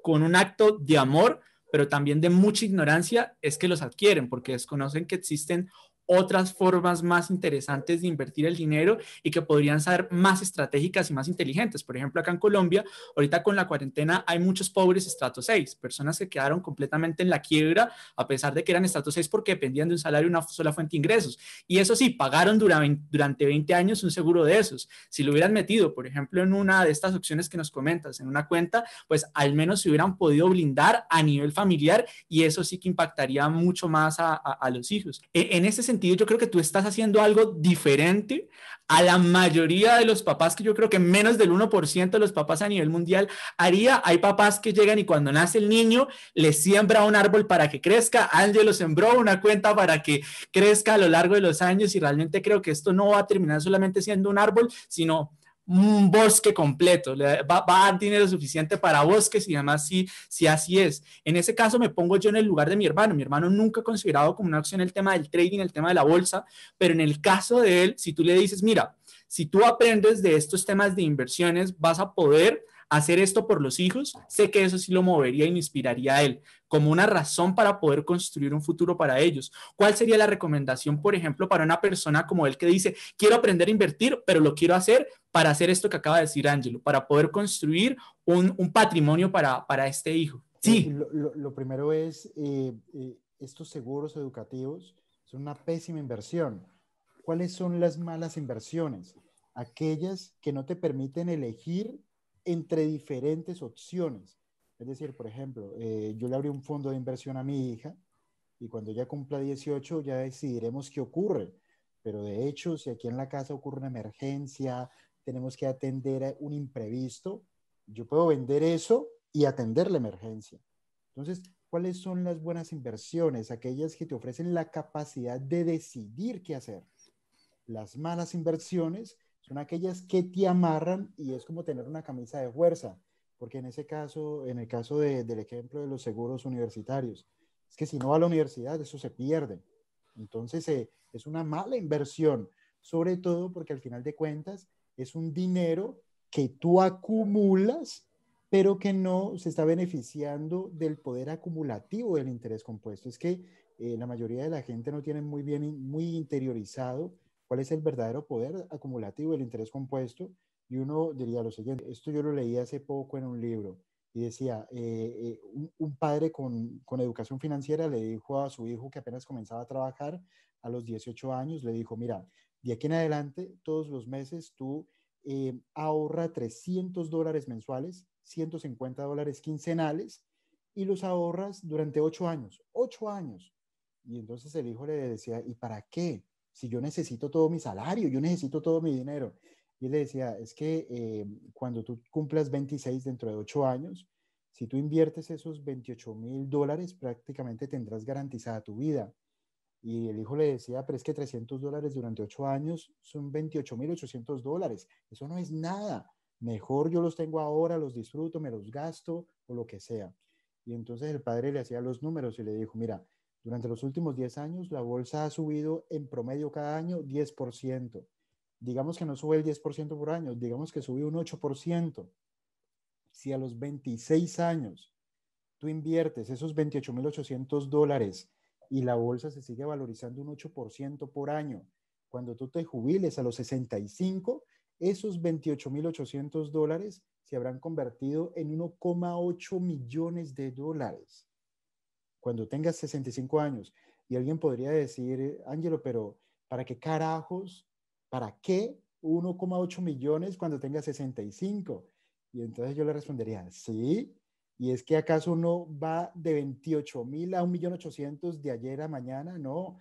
con un acto de amor, pero también de mucha ignorancia, es que los adquieren, porque desconocen que existen otras formas más interesantes de invertir el dinero y que podrían ser más estratégicas y más inteligentes. Por ejemplo, acá en Colombia, ahorita con la cuarentena hay muchos pobres estrato 6, personas que quedaron completamente en la quiebra a pesar de que eran estrato 6 porque dependían de un salario y una sola fuente de ingresos. Y eso sí, pagaron durante 20 años un seguro de esos. Si lo hubieran metido, por ejemplo, en una de estas opciones que nos comentas, en una cuenta, pues al menos se hubieran podido blindar a nivel familiar y eso sí que impactaría mucho más a, a, a los hijos. E, en ese sentido, yo creo que tú estás haciendo algo diferente a la mayoría de los papás, que yo creo que menos del 1% de los papás a nivel mundial haría. Hay papás que llegan y cuando nace el niño le siembra un árbol para que crezca, lo sembró una cuenta para que crezca a lo largo de los años y realmente creo que esto no va a terminar solamente siendo un árbol, sino un bosque completo, va, va, a dar dinero suficiente para bosques y además si, si así es. En ese caso me pongo yo en el lugar de mi hermano. Mi hermano nunca ha considerado como una opción el tema del trading, el tema de la bolsa, pero en el caso de él, si tú le dices, mira, si tú aprendes de estos temas de inversiones, vas a poder hacer esto por los hijos, sé que eso sí lo movería e inspiraría a él, como una razón para poder construir un futuro para ellos. ¿Cuál sería la recomendación, por ejemplo, para una persona como él que dice, quiero aprender a invertir, pero lo quiero hacer para hacer esto que acaba de decir Ángelo, para poder construir un, patrimonio para, este hijo? Sí. Lo, primero es, eh, eh, estos seguros educativos son una pésima inversión. ¿Cuáles son las malas inversiones? Aquellas que no te permiten elegir entre diferentes opciones. Es decir, por ejemplo, eh, yo le abrí un fondo de inversión a mi hija y cuando ya cumpla 18 ya decidiremos qué ocurre. Pero de hecho, si aquí en la casa ocurre una emergencia, tenemos que atender un imprevisto, yo puedo vender eso y atender la emergencia. Entonces, ¿cuáles son las buenas inversiones? Aquellas que te ofrecen la capacidad de decidir qué hacer. Las malas inversiones son aquellas que te amarran y es como tener una camisa de fuerza, porque en ese caso, en el caso del ejemplo de los seguros universitarios, es que si no va a la universidad, eso se pierde. Entonces, eh, es una mala inversión, sobre todo porque al final de cuentas es un dinero que tú acumulas, pero que no se está beneficiando del poder acumulativo del interés compuesto. Es que eh, la mayoría de la gente no tiene muy bien, muy interiorizado cuál es el verdadero poder acumulativo del interés compuesto. Y uno diría lo siguiente, esto yo lo leí hace poco en un libro y decía, eh, eh, un, padre con, con educación financiera le dijo a su hijo que apenas comenzaba a trabajar a los 18 años, le dijo, mira, de aquí en adelante, todos los meses tú eh, ahorra 300 dólares mensuales, 150 dólares quincenales y los ahorras durante 8 años, 8 años. Y entonces el hijo le decía, ¿y para qué? si yo necesito todo mi salario, yo necesito todo mi dinero. Y él le decía, es que eh, cuando tú cumplas 26 dentro de 8 años, si tú inviertes esos 28 mil dólares, prácticamente tendrás garantizada tu vida. Y el hijo le decía, pero es que 300 dólares durante 8 años son 28 mil 800 dólares. Eso no es nada. Mejor yo los tengo ahora, los disfruto, me los gasto o lo que sea. Y entonces el padre le hacía los números y le dijo, mira, durante los últimos 10 años, la bolsa ha subido en promedio cada año 10%. Digamos que no sube el 10% por año, digamos que subió un 8%. Si a los 26 años tú inviertes esos 28.800 dólares y la bolsa se sigue valorizando un 8% por año, cuando tú te jubiles a los 65, esos 28.800 dólares se habrán convertido en 1,8 millones de dólares cuando tengas 65 años. Y alguien podría decir, eh, Ángelo, pero ¿para qué carajos? ¿Para qué 1,8 millones cuando tengas 65? Y entonces yo le respondería, sí. Y es que acaso uno va de 28 mil a 1.800.000 de ayer a mañana, no.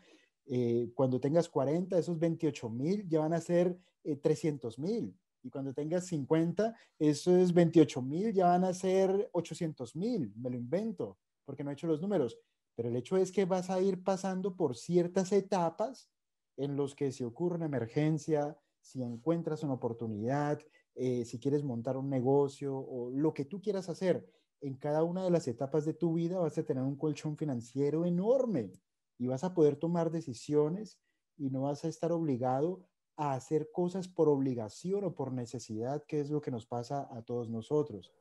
Eh, cuando tengas 40, esos 28 mil ya van a ser 300.000 eh, 300 mil. Y cuando tengas 50, esos 28 mil ya van a ser 800 mil. Me lo invento porque no he hecho los números, pero el hecho es que vas a ir pasando por ciertas etapas en los que si ocurre una emergencia, si encuentras una oportunidad, eh, si quieres montar un negocio o lo que tú quieras hacer, en cada una de las etapas de tu vida vas a tener un colchón financiero enorme y vas a poder tomar decisiones y no vas a estar obligado a hacer cosas por obligación o por necesidad, que es lo que nos pasa a todos nosotros.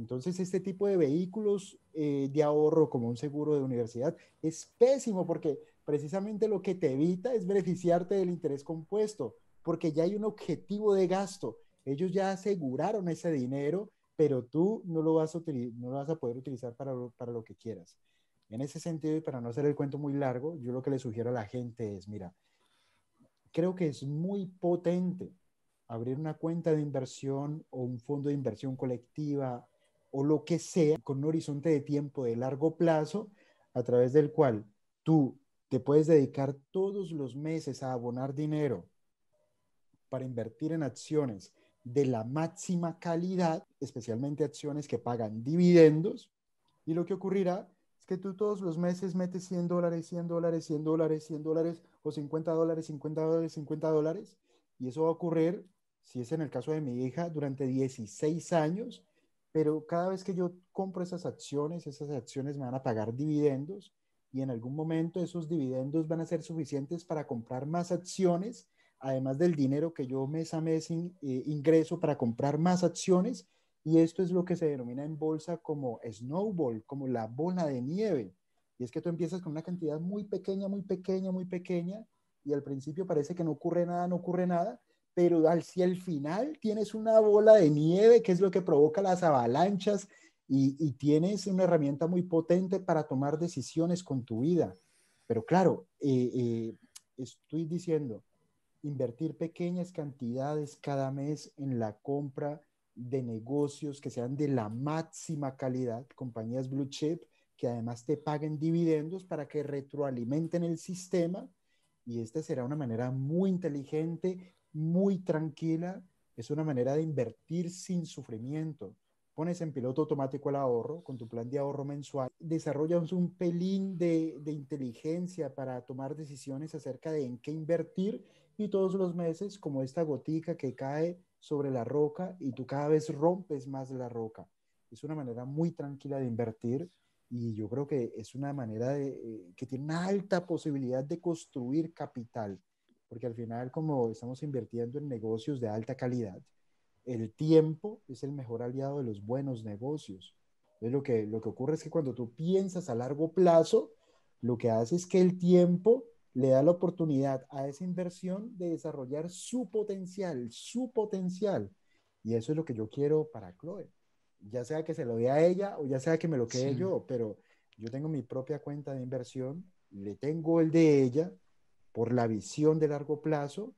Entonces, este tipo de vehículos eh, de ahorro como un seguro de universidad es pésimo porque precisamente lo que te evita es beneficiarte del interés compuesto, porque ya hay un objetivo de gasto. Ellos ya aseguraron ese dinero, pero tú no lo vas a, no vas a poder utilizar para para lo que quieras. En ese sentido, y para no hacer el cuento muy largo, yo lo que le sugiero a la gente es, mira, creo que es muy potente abrir una cuenta de inversión o un fondo de inversión colectiva o lo que sea con un horizonte de tiempo de largo plazo a través del cual tú te puedes dedicar todos los meses a abonar dinero para invertir en acciones de la máxima calidad, especialmente acciones que pagan dividendos. Y lo que ocurrirá es que tú todos los meses metes 100 dólares, 100 dólares, 100 dólares, 100 dólares o 50 dólares, 50 dólares, 50 dólares. Y eso va a ocurrir, si es en el caso de mi hija, durante 16 años pero cada vez que yo compro esas acciones, esas acciones me van a pagar dividendos y en algún momento esos dividendos van a ser suficientes para comprar más acciones, además del dinero que yo mes a mes eh, ingreso para comprar más acciones. Y esto es lo que se denomina en bolsa como snowball, como la bola de nieve. Y es que tú empiezas con una cantidad muy pequeña, muy pequeña, muy pequeña, y al principio parece que no ocurre nada, no ocurre nada, pero si al final tienes una bola de nieve que es lo que provoca las avalanchas y, tienes una herramienta muy potente para tomar decisiones con tu vida. Pero claro, eh, eh, estoy diciendo, invertir pequeñas cantidades cada mes en la compra de negocios que sean de la máxima calidad, compañías blue chip, que además te paguen dividendos para que retroalimenten el sistema. Y esta será una manera muy inteligente muy tranquila, es una manera de invertir sin sufrimiento. Pones en piloto automático el ahorro con tu plan de ahorro mensual, desarrollas un pelín de, inteligencia para tomar decisiones acerca de en qué invertir y todos los meses, como esta gotica que cae sobre la roca y tú cada vez rompes más la roca. Es una manera muy tranquila de invertir y yo creo que es una manera eh, que tiene una alta posibilidad de construir capital porque al final como estamos invirtiendo en negocios de alta calidad, el tiempo es el mejor aliado de los buenos negocios. es lo que, lo que ocurre es que cuando tú piensas a largo plazo, lo que hace es que el tiempo le da la oportunidad a esa inversión de desarrollar su potencial, su potencial. Y eso es lo que yo quiero para Chloe. Ya sea que se lo dé a ella o ya sea que me lo quede yo, pero yo tengo mi propia cuenta de inversión, le tengo el de ella por la visión de largo plazo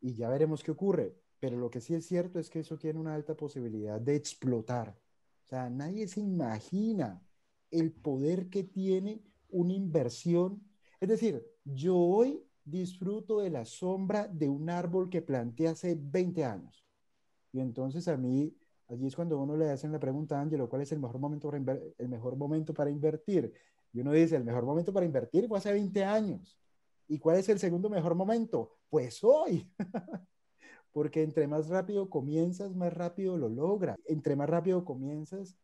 y ya veremos qué ocurre. Pero lo que sí es cierto es que eso tiene una alta posibilidad de explotar. O sea, nadie se imagina el poder que tiene una inversión. Es decir, yo hoy disfruto de la sombra de un árbol que planté hace 20 años. Y entonces a mí, allí es cuando uno le hacen la pregunta a Ángelo, ¿cuál es el mejor momento el mejor momento para invertir? Y uno dice, el mejor momento para invertir fue hace 20 años. ¿Y cuál es el segundo mejor momento? Pues hoy. Porque entre más rápido comienzas, más rápido lo logras. Entre más rápido comienzas,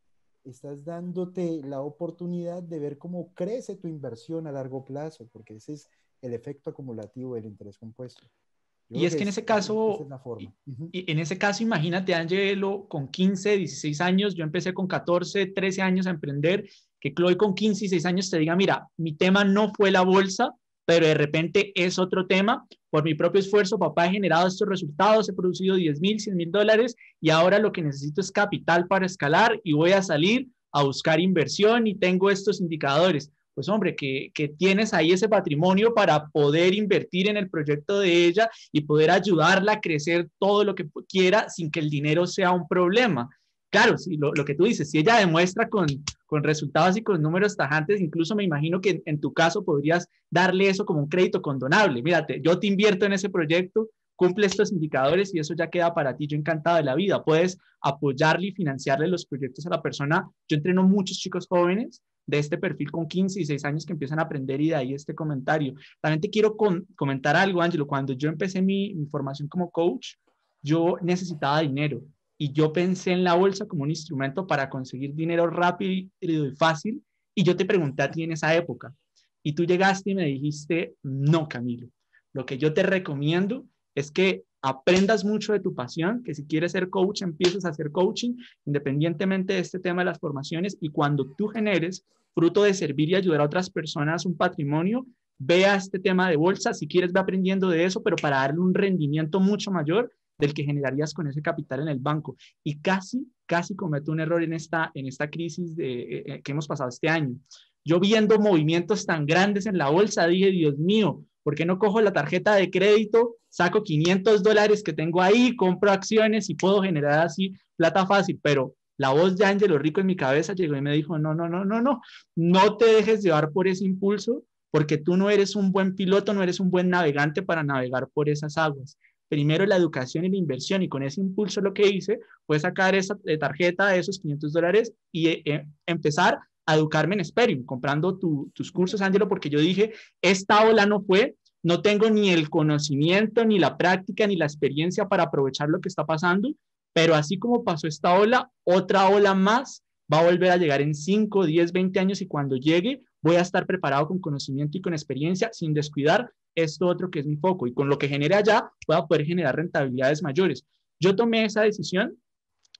estás dándote la oportunidad de ver cómo crece tu inversión a largo plazo, porque ese es el efecto acumulativo del interés compuesto. y es que, en ese caso, es forma. Y, en ese caso, imagínate, Angelo, con 15, 16 años, yo empecé con 14, 13 años a emprender, que Chloe con 15 y 6 años te diga, mira, mi tema no fue la bolsa, pero de repente es otro tema. Por mi propio esfuerzo, papá, he generado estos resultados, he producido 10 mil, 100 mil dólares y ahora lo que necesito es capital para escalar y voy a salir a buscar inversión y tengo estos indicadores. Pues hombre, que, que tienes ahí ese patrimonio para poder invertir en el proyecto de ella y poder ayudarla a crecer todo lo que quiera sin que el dinero sea un problema. Claro, lo, que tú dices, si ella demuestra con, resultados y con números tajantes, incluso me imagino que en, tu caso podrías darle eso como un crédito condonable. Mírate, yo te invierto en ese proyecto, cumple estos indicadores y eso ya queda para ti. Yo encantado de la vida. Puedes apoyarle y financiarle los proyectos a la persona. Yo entreno muchos chicos jóvenes de este perfil con 15 y 6 años que empiezan a aprender y de ahí este comentario. También te quiero comentar algo, Ángelo. Cuando yo empecé mi, mi formación como coach, yo necesitaba dinero y yo pensé en la bolsa como un instrumento para conseguir dinero rápido y fácil. Y yo te pregunté a ti en esa época y tú llegaste y me dijiste, no, Camilo, lo que yo te recomiendo es que aprendas mucho de tu pasión, que si quieres ser coach, empieces a hacer coaching, independientemente de este tema de las formaciones, y cuando tú generes fruto de servir y ayudar a otras personas un patrimonio, vea este tema de bolsa, si quieres, va aprendiendo de eso, pero para darle un rendimiento mucho mayor del que generarías con ese capital en el banco. Y casi, casi cometo un error en esta, en esta crisis de, eh, eh, que hemos pasado este año. Yo viendo movimientos tan grandes en la bolsa, dije, Dios mío, ¿por qué no cojo la tarjeta de crédito, saco 500 dólares que tengo ahí, compro acciones y puedo generar así plata fácil? Pero la voz de lo Rico en mi cabeza llegó y me dijo, no, no, no, no, no, no te dejes llevar por ese impulso porque tú no eres un buen piloto, no eres un buen navegante para navegar por esas aguas primero la educación y la inversión y con ese impulso lo que hice fue sacar esa eh, tarjeta de esos 500 dólares y eh, eh, empezar a educarme en Sperium, comprando tus cursos, Ángelo, porque yo dije, esta ola no fue, no tengo ni el conocimiento, ni la práctica, ni la experiencia para aprovechar lo que está pasando, pero así como pasó esta ola, otra ola más va a volver a llegar en 5, 10, 20 años y cuando llegue voy a estar preparado con conocimiento y con experiencia sin descuidar esto otro que es mi foco y con lo que genere allá pueda poder generar rentabilidades mayores. Yo tomé esa decisión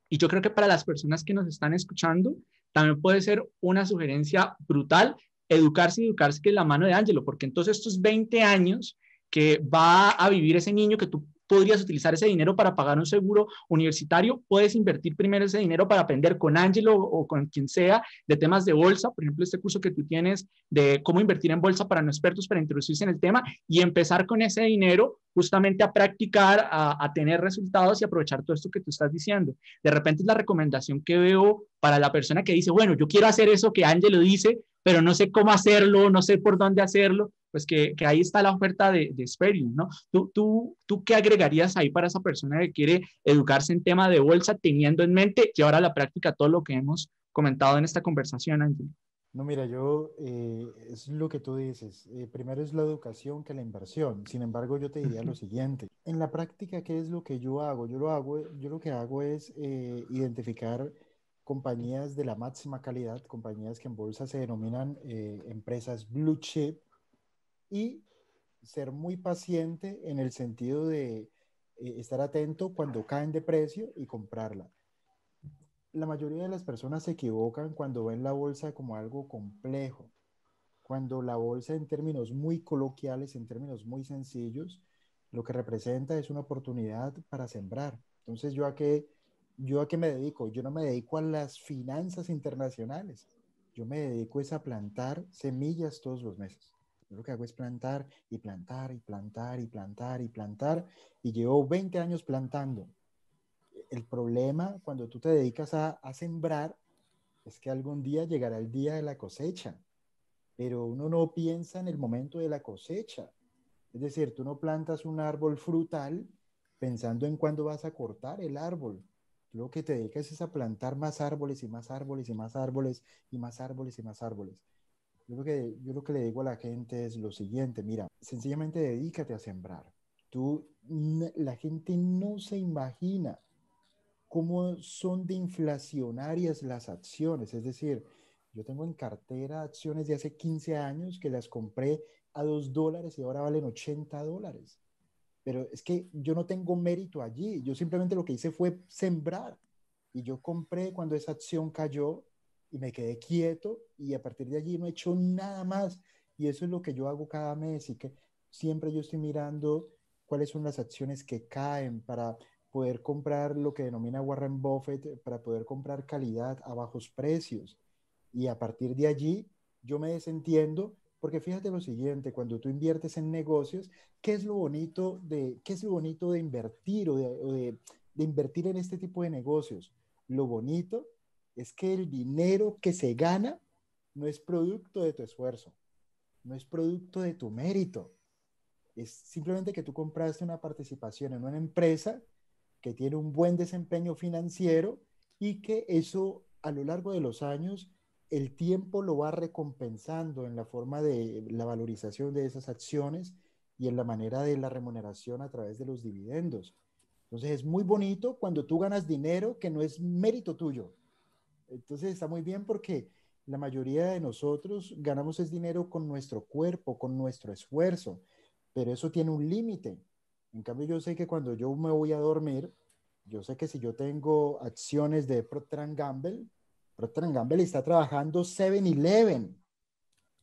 y yo creo que para las personas que nos están escuchando también puede ser una sugerencia brutal educarse y educarse que la mano de Ángelo, porque entonces estos 20 años que va a vivir ese niño que tú podrías utilizar ese dinero para pagar un seguro universitario, puedes invertir primero ese dinero para aprender con Ángelo o con quien sea de temas de bolsa, por ejemplo, este curso que tú tienes de cómo invertir en bolsa para no expertos, para introducirse en el tema y empezar con ese dinero justamente a practicar, a, tener resultados y aprovechar todo esto que tú estás diciendo. De repente es la recomendación que veo para la persona que dice, bueno, yo quiero hacer eso que Ángelo dice, pero no sé cómo hacerlo, no sé por dónde hacerlo pues que, que ahí está la oferta de, de ¿no? ¿Tú, tú, ¿Tú qué agregarías ahí para esa persona que quiere educarse en tema de bolsa, teniendo en mente que ahora la práctica todo lo que hemos comentado en esta conversación, Ángel? No, mira, yo eh, es lo que tú dices. Eh, primero es la educación que la inversión. Sin embargo, yo te diría lo siguiente. En la práctica, ¿qué es lo que yo hago? Yo lo hago, yo lo que hago es eh, identificar compañías de la máxima calidad, compañías que en bolsa se denominan empresas blue chip, y ser muy paciente en el sentido de eh, estar atento cuando caen de precio y comprarla. La mayoría de las personas se equivocan cuando ven la bolsa como algo complejo, cuando la bolsa en términos muy coloquiales, en términos muy sencillos, lo que representa es una oportunidad para sembrar. Entonces, ¿yo a qué, yo a qué me dedico? Yo no me dedico a las finanzas internacionales, yo me dedico es a plantar semillas todos los meses lo que hago es plantar y plantar y plantar y plantar y plantar y llevo 20 años plantando. El problema cuando tú te dedicas a, sembrar es que algún día llegará el día de la cosecha, pero uno no piensa en el momento de la cosecha. Es decir, tú no plantas un árbol frutal pensando en cuándo vas a cortar el árbol. lo que te dedicas es a plantar más árboles y más árboles y más árboles y más árboles. Y más árboles yo lo, que, yo lo que le digo a la gente es lo siguiente, mira, sencillamente dedícate a sembrar. Tú, la gente no se imagina cómo son de inflacionarias las acciones. Es decir, yo tengo en cartera acciones de hace 15 años que las compré a 2 dólares y ahora valen 80 dólares. Pero es que yo no tengo mérito allí. Yo simplemente lo que hice fue sembrar. Y yo compré cuando esa acción cayó y me quedé quieto y a partir de allí no he hecho nada más. Y eso es lo que yo hago cada mes y que siempre yo estoy mirando cuáles son las acciones que caen para poder comprar lo que denomina Warren Buffett, para poder comprar calidad a bajos precios. Y a partir de allí yo me desentiendo porque fíjate lo siguiente, cuando tú inviertes en negocios, ¿qué es lo bonito de, qué es lo bonito de invertir o, de, de, invertir en este tipo de negocios? Lo bonito es que el dinero que se gana no es producto de tu esfuerzo, no es producto de tu mérito. Es simplemente que tú compraste una participación en una empresa que tiene un buen desempeño financiero y que eso a lo largo de los años el tiempo lo va recompensando en la forma de la valorización de esas acciones y en la manera de la remuneración a través de los dividendos. Entonces es muy bonito cuando tú ganas dinero que no es mérito tuyo, entonces está muy bien porque la mayoría de nosotros ganamos ese dinero con nuestro cuerpo, con nuestro esfuerzo, pero eso tiene un límite. En cambio, yo sé que cuando yo me voy a dormir, yo sé que si yo tengo acciones de Procter Gamble, Procter Gamble está trabajando 7-Eleven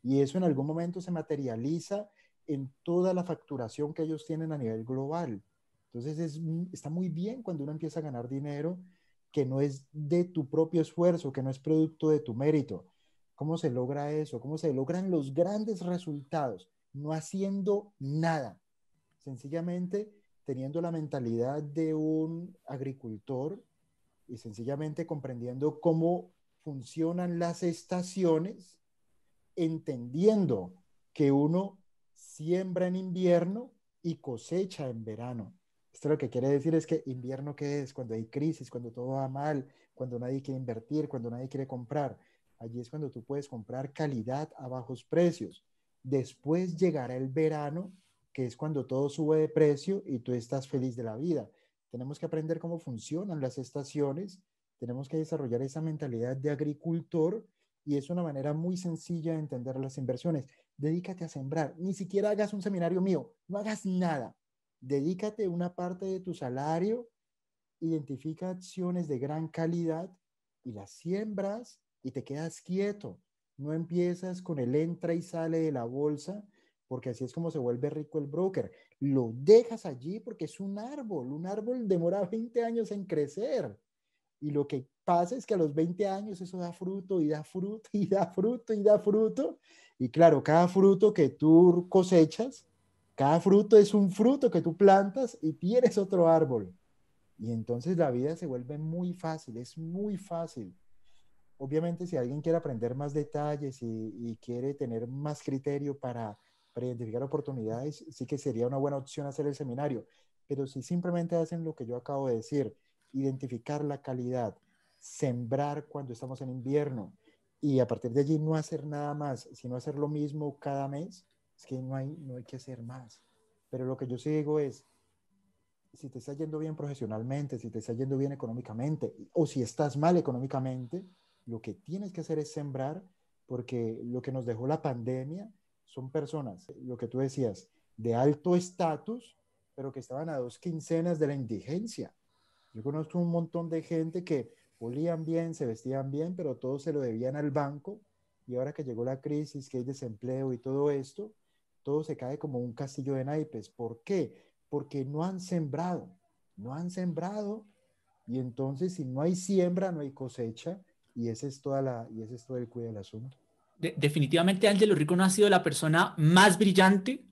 y eso en algún momento se materializa en toda la facturación que ellos tienen a nivel global. Entonces es, está muy bien cuando uno empieza a ganar dinero que no es de tu propio esfuerzo, que no es producto de tu mérito. ¿Cómo se logra eso? ¿Cómo se logran los grandes resultados? No haciendo nada, sencillamente teniendo la mentalidad de un agricultor y sencillamente comprendiendo cómo funcionan las estaciones, entendiendo que uno siembra en invierno y cosecha en verano lo que quiere decir es que invierno qué es cuando hay crisis, cuando todo va mal, cuando nadie quiere invertir, cuando nadie quiere comprar. Allí es cuando tú puedes comprar calidad a bajos precios. Después llegará el verano, que es cuando todo sube de precio y tú estás feliz de la vida. Tenemos que aprender cómo funcionan las estaciones, tenemos que desarrollar esa mentalidad de agricultor y es una manera muy sencilla de entender las inversiones. Dedícate a sembrar, ni siquiera hagas un seminario mío, no hagas nada, Dedícate una parte de tu salario, identifica acciones de gran calidad y las siembras y te quedas quieto. No empiezas con el entra y sale de la bolsa, porque así es como se vuelve rico el broker. Lo dejas allí porque es un árbol. Un árbol demora 20 años en crecer. Y lo que pasa es que a los 20 años eso da fruto y da fruto y da fruto y da fruto. Y claro, cada fruto que tú cosechas cada fruto es un fruto que tú plantas y tienes otro árbol. Y entonces la vida se vuelve muy fácil, es muy fácil. Obviamente si alguien quiere aprender más detalles y, quiere tener más criterio para, para identificar oportunidades, sí que sería una buena opción hacer el seminario. Pero si simplemente hacen lo que yo acabo de decir, identificar la calidad, sembrar cuando estamos en invierno y a partir de allí no hacer nada más, sino hacer lo mismo cada mes, es que no hay, que hacer más. Pero lo que yo sí digo es, si te está yendo bien profesionalmente, si te está yendo bien económicamente, o si estás mal económicamente, lo que tienes que hacer es sembrar, porque lo que nos dejó la pandemia son personas, lo que tú decías, de alto estatus, pero que estaban a dos quincenas de la indigencia. Yo conozco un montón de gente que olían bien, se vestían bien, pero todo se lo debían al banco. Y ahora que llegó la crisis, que hay desempleo y todo esto, todo se cae como un castillo de naipes. ¿Por qué? Porque no han sembrado, no han sembrado y entonces si no hay siembra, no hay cosecha y ese es, toda la, y ese es todo el cuidado del asunto. definitivamente Ángel Rico no ha sido la persona más brillante,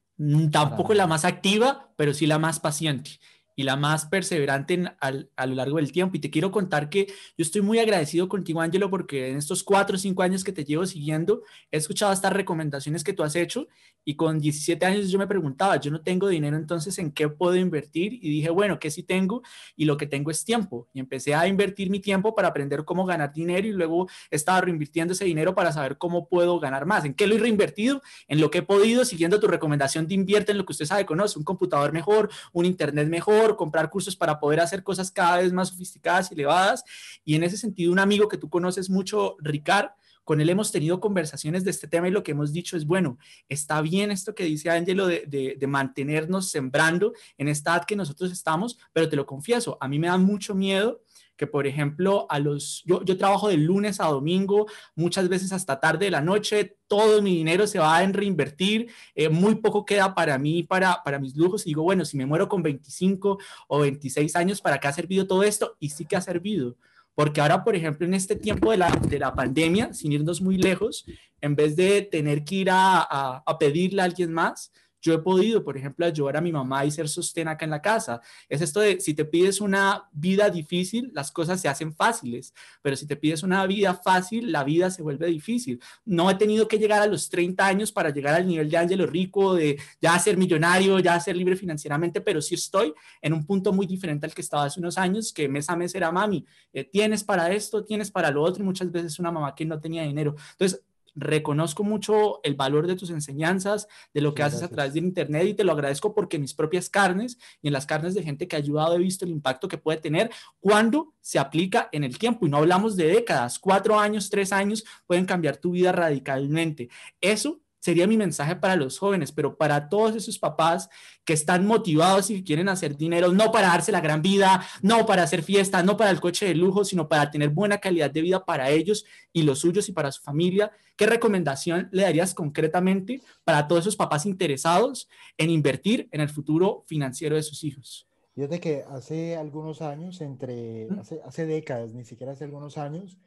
tampoco la más activa, pero sí la más paciente y la más perseverante a lo largo del tiempo. Y te quiero contar que yo estoy muy agradecido contigo, Ángelo, porque en estos cuatro o cinco años que te llevo siguiendo, he escuchado estas recomendaciones que tú has hecho y con 17 años yo me preguntaba, yo no tengo dinero, entonces ¿en qué puedo invertir? Y dije, bueno, ¿qué sí tengo? Y lo que tengo es tiempo. Y empecé a invertir mi tiempo para aprender cómo ganar dinero y luego estaba reinvirtiendo ese dinero para saber cómo puedo ganar más. ¿En qué lo he reinvertido? En lo que he podido, siguiendo tu recomendación de invierte en lo que usted sabe, conoce, un computador mejor, un internet mejor comprar cursos para poder hacer cosas cada vez más sofisticadas y elevadas. Y en ese sentido, un amigo que tú conoces mucho, Ricard, con él hemos tenido conversaciones de este tema y lo que hemos dicho es, bueno, está bien esto que dice Angelo de, de, mantenernos sembrando en esta que nosotros estamos, pero te lo confieso, a mí me da mucho miedo que por ejemplo, a los, yo, trabajo de lunes a domingo, muchas veces hasta tarde de la noche, todo mi dinero se va a reinvertir, eh, muy poco queda para mí, para, para mis lujos, y digo, bueno, si me muero con 25 o 26 años, ¿para qué ha servido todo esto? Y sí que ha servido. Porque ahora, por ejemplo, en este tiempo de la, pandemia, sin irnos muy lejos, en vez de tener que ir a, a pedirle a alguien más, yo he podido, por ejemplo, ayudar a mi mamá y ser sostén acá en la casa. Es esto de, si te pides una vida difícil, las cosas se hacen fáciles, pero si te pides una vida fácil, la vida se vuelve difícil. No he tenido que llegar a los 30 años para llegar al nivel de Ángelo Rico, de ya ser millonario, ya ser libre financieramente, pero sí estoy en un punto muy diferente al que estaba hace unos años, que mes a mes era mami, eh, tienes para esto, tienes para lo otro, y muchas veces una mamá que no tenía dinero. Entonces, reconozco mucho el valor de tus enseñanzas, de lo que haces a través del Internet y te lo agradezco porque mis propias carnes y en las carnes de gente que ha ayudado he visto el impacto que puede tener cuando se aplica en el tiempo. Y no hablamos de décadas, cuatro años, tres años pueden cambiar tu vida radicalmente. Eso sería mi mensaje para los jóvenes, pero para todos esos papás que están motivados y quieren hacer dinero, no para darse la gran vida, no para hacer fiestas, no para el coche de lujo, sino para tener buena calidad de vida para ellos y los suyos y para su familia. ¿Qué recomendación le darías concretamente para todos esos papás interesados en invertir en el futuro financiero de sus hijos? Fíjate que hace algunos años, entre hace, décadas, ni siquiera hace algunos años,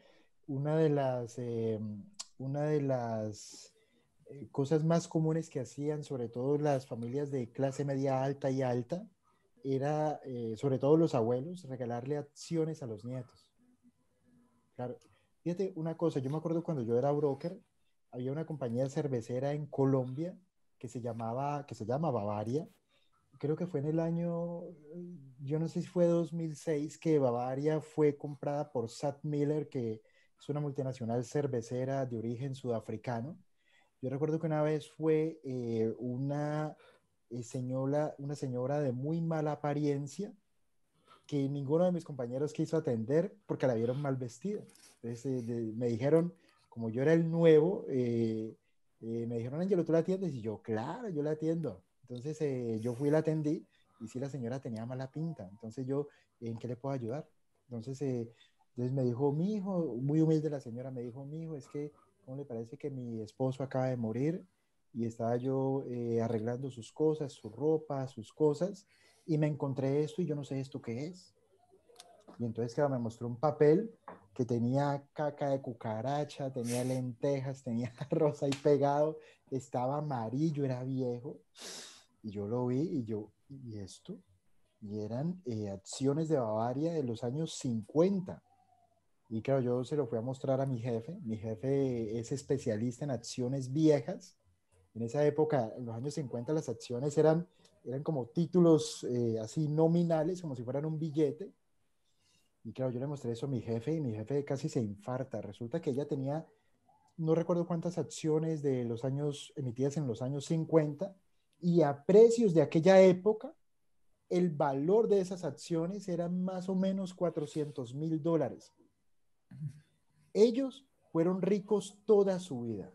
una de las, em, una de las eh, cosas más comunes que hacían, sobre todo las familias de clase media alta y alta, era, eh, sobre todo los abuelos, regalarle acciones a los nietos. Claro, fíjate una cosa, yo me acuerdo cuando yo era broker, había una compañía cervecera en Colombia que se llamaba, que se llama Bavaria, creo que fue en el año, yo no sé si fue 2006, que Bavaria fue comprada por Sat Miller, que es una multinacional cervecera de origen sudafricano. Yo recuerdo que una vez fue eh, una, eh, señora, una señora de muy mala apariencia que ninguno de mis compañeros quiso atender porque la vieron mal vestida. Entonces eh, me dijeron, como yo era el nuevo, me dijeron, Ángelo, ¿tú la atiendes? Y yo, claro, yo la atiendo. Entonces yo fui y la atendí y sí, la señora tenía mala pinta. Entonces yo, ¿en qué le puedo ayudar? Entonces, entonces me dijo, mi hijo, muy humilde la señora, me dijo, mi hijo, es que ¿cómo le parece que mi esposo acaba de morir? Y estaba yo eh, arreglando sus cosas, su ropa, sus cosas, y me encontré esto y yo no sé esto qué es. Y entonces claro, me mostró un papel que tenía caca de cucaracha, tenía lentejas, tenía arroz ahí pegado, estaba amarillo, era viejo. Y yo lo vi y yo, ¿y esto? Y eran eh, acciones de Bavaria de los años 50. Y claro, yo se lo fui a mostrar a mi jefe. Mi jefe es especialista en acciones viejas. En esa época, en los años 50, las acciones eran, eran como títulos eh, así nominales, como si fueran un billete. Y claro, yo le mostré eso a mi jefe y mi jefe casi se infarta. Resulta que ella tenía, no recuerdo cuántas acciones de los años emitidas en los años 50 y a precios de aquella época, el valor de esas acciones era más o menos 400 mil dólares. Ellos fueron ricos toda su vida,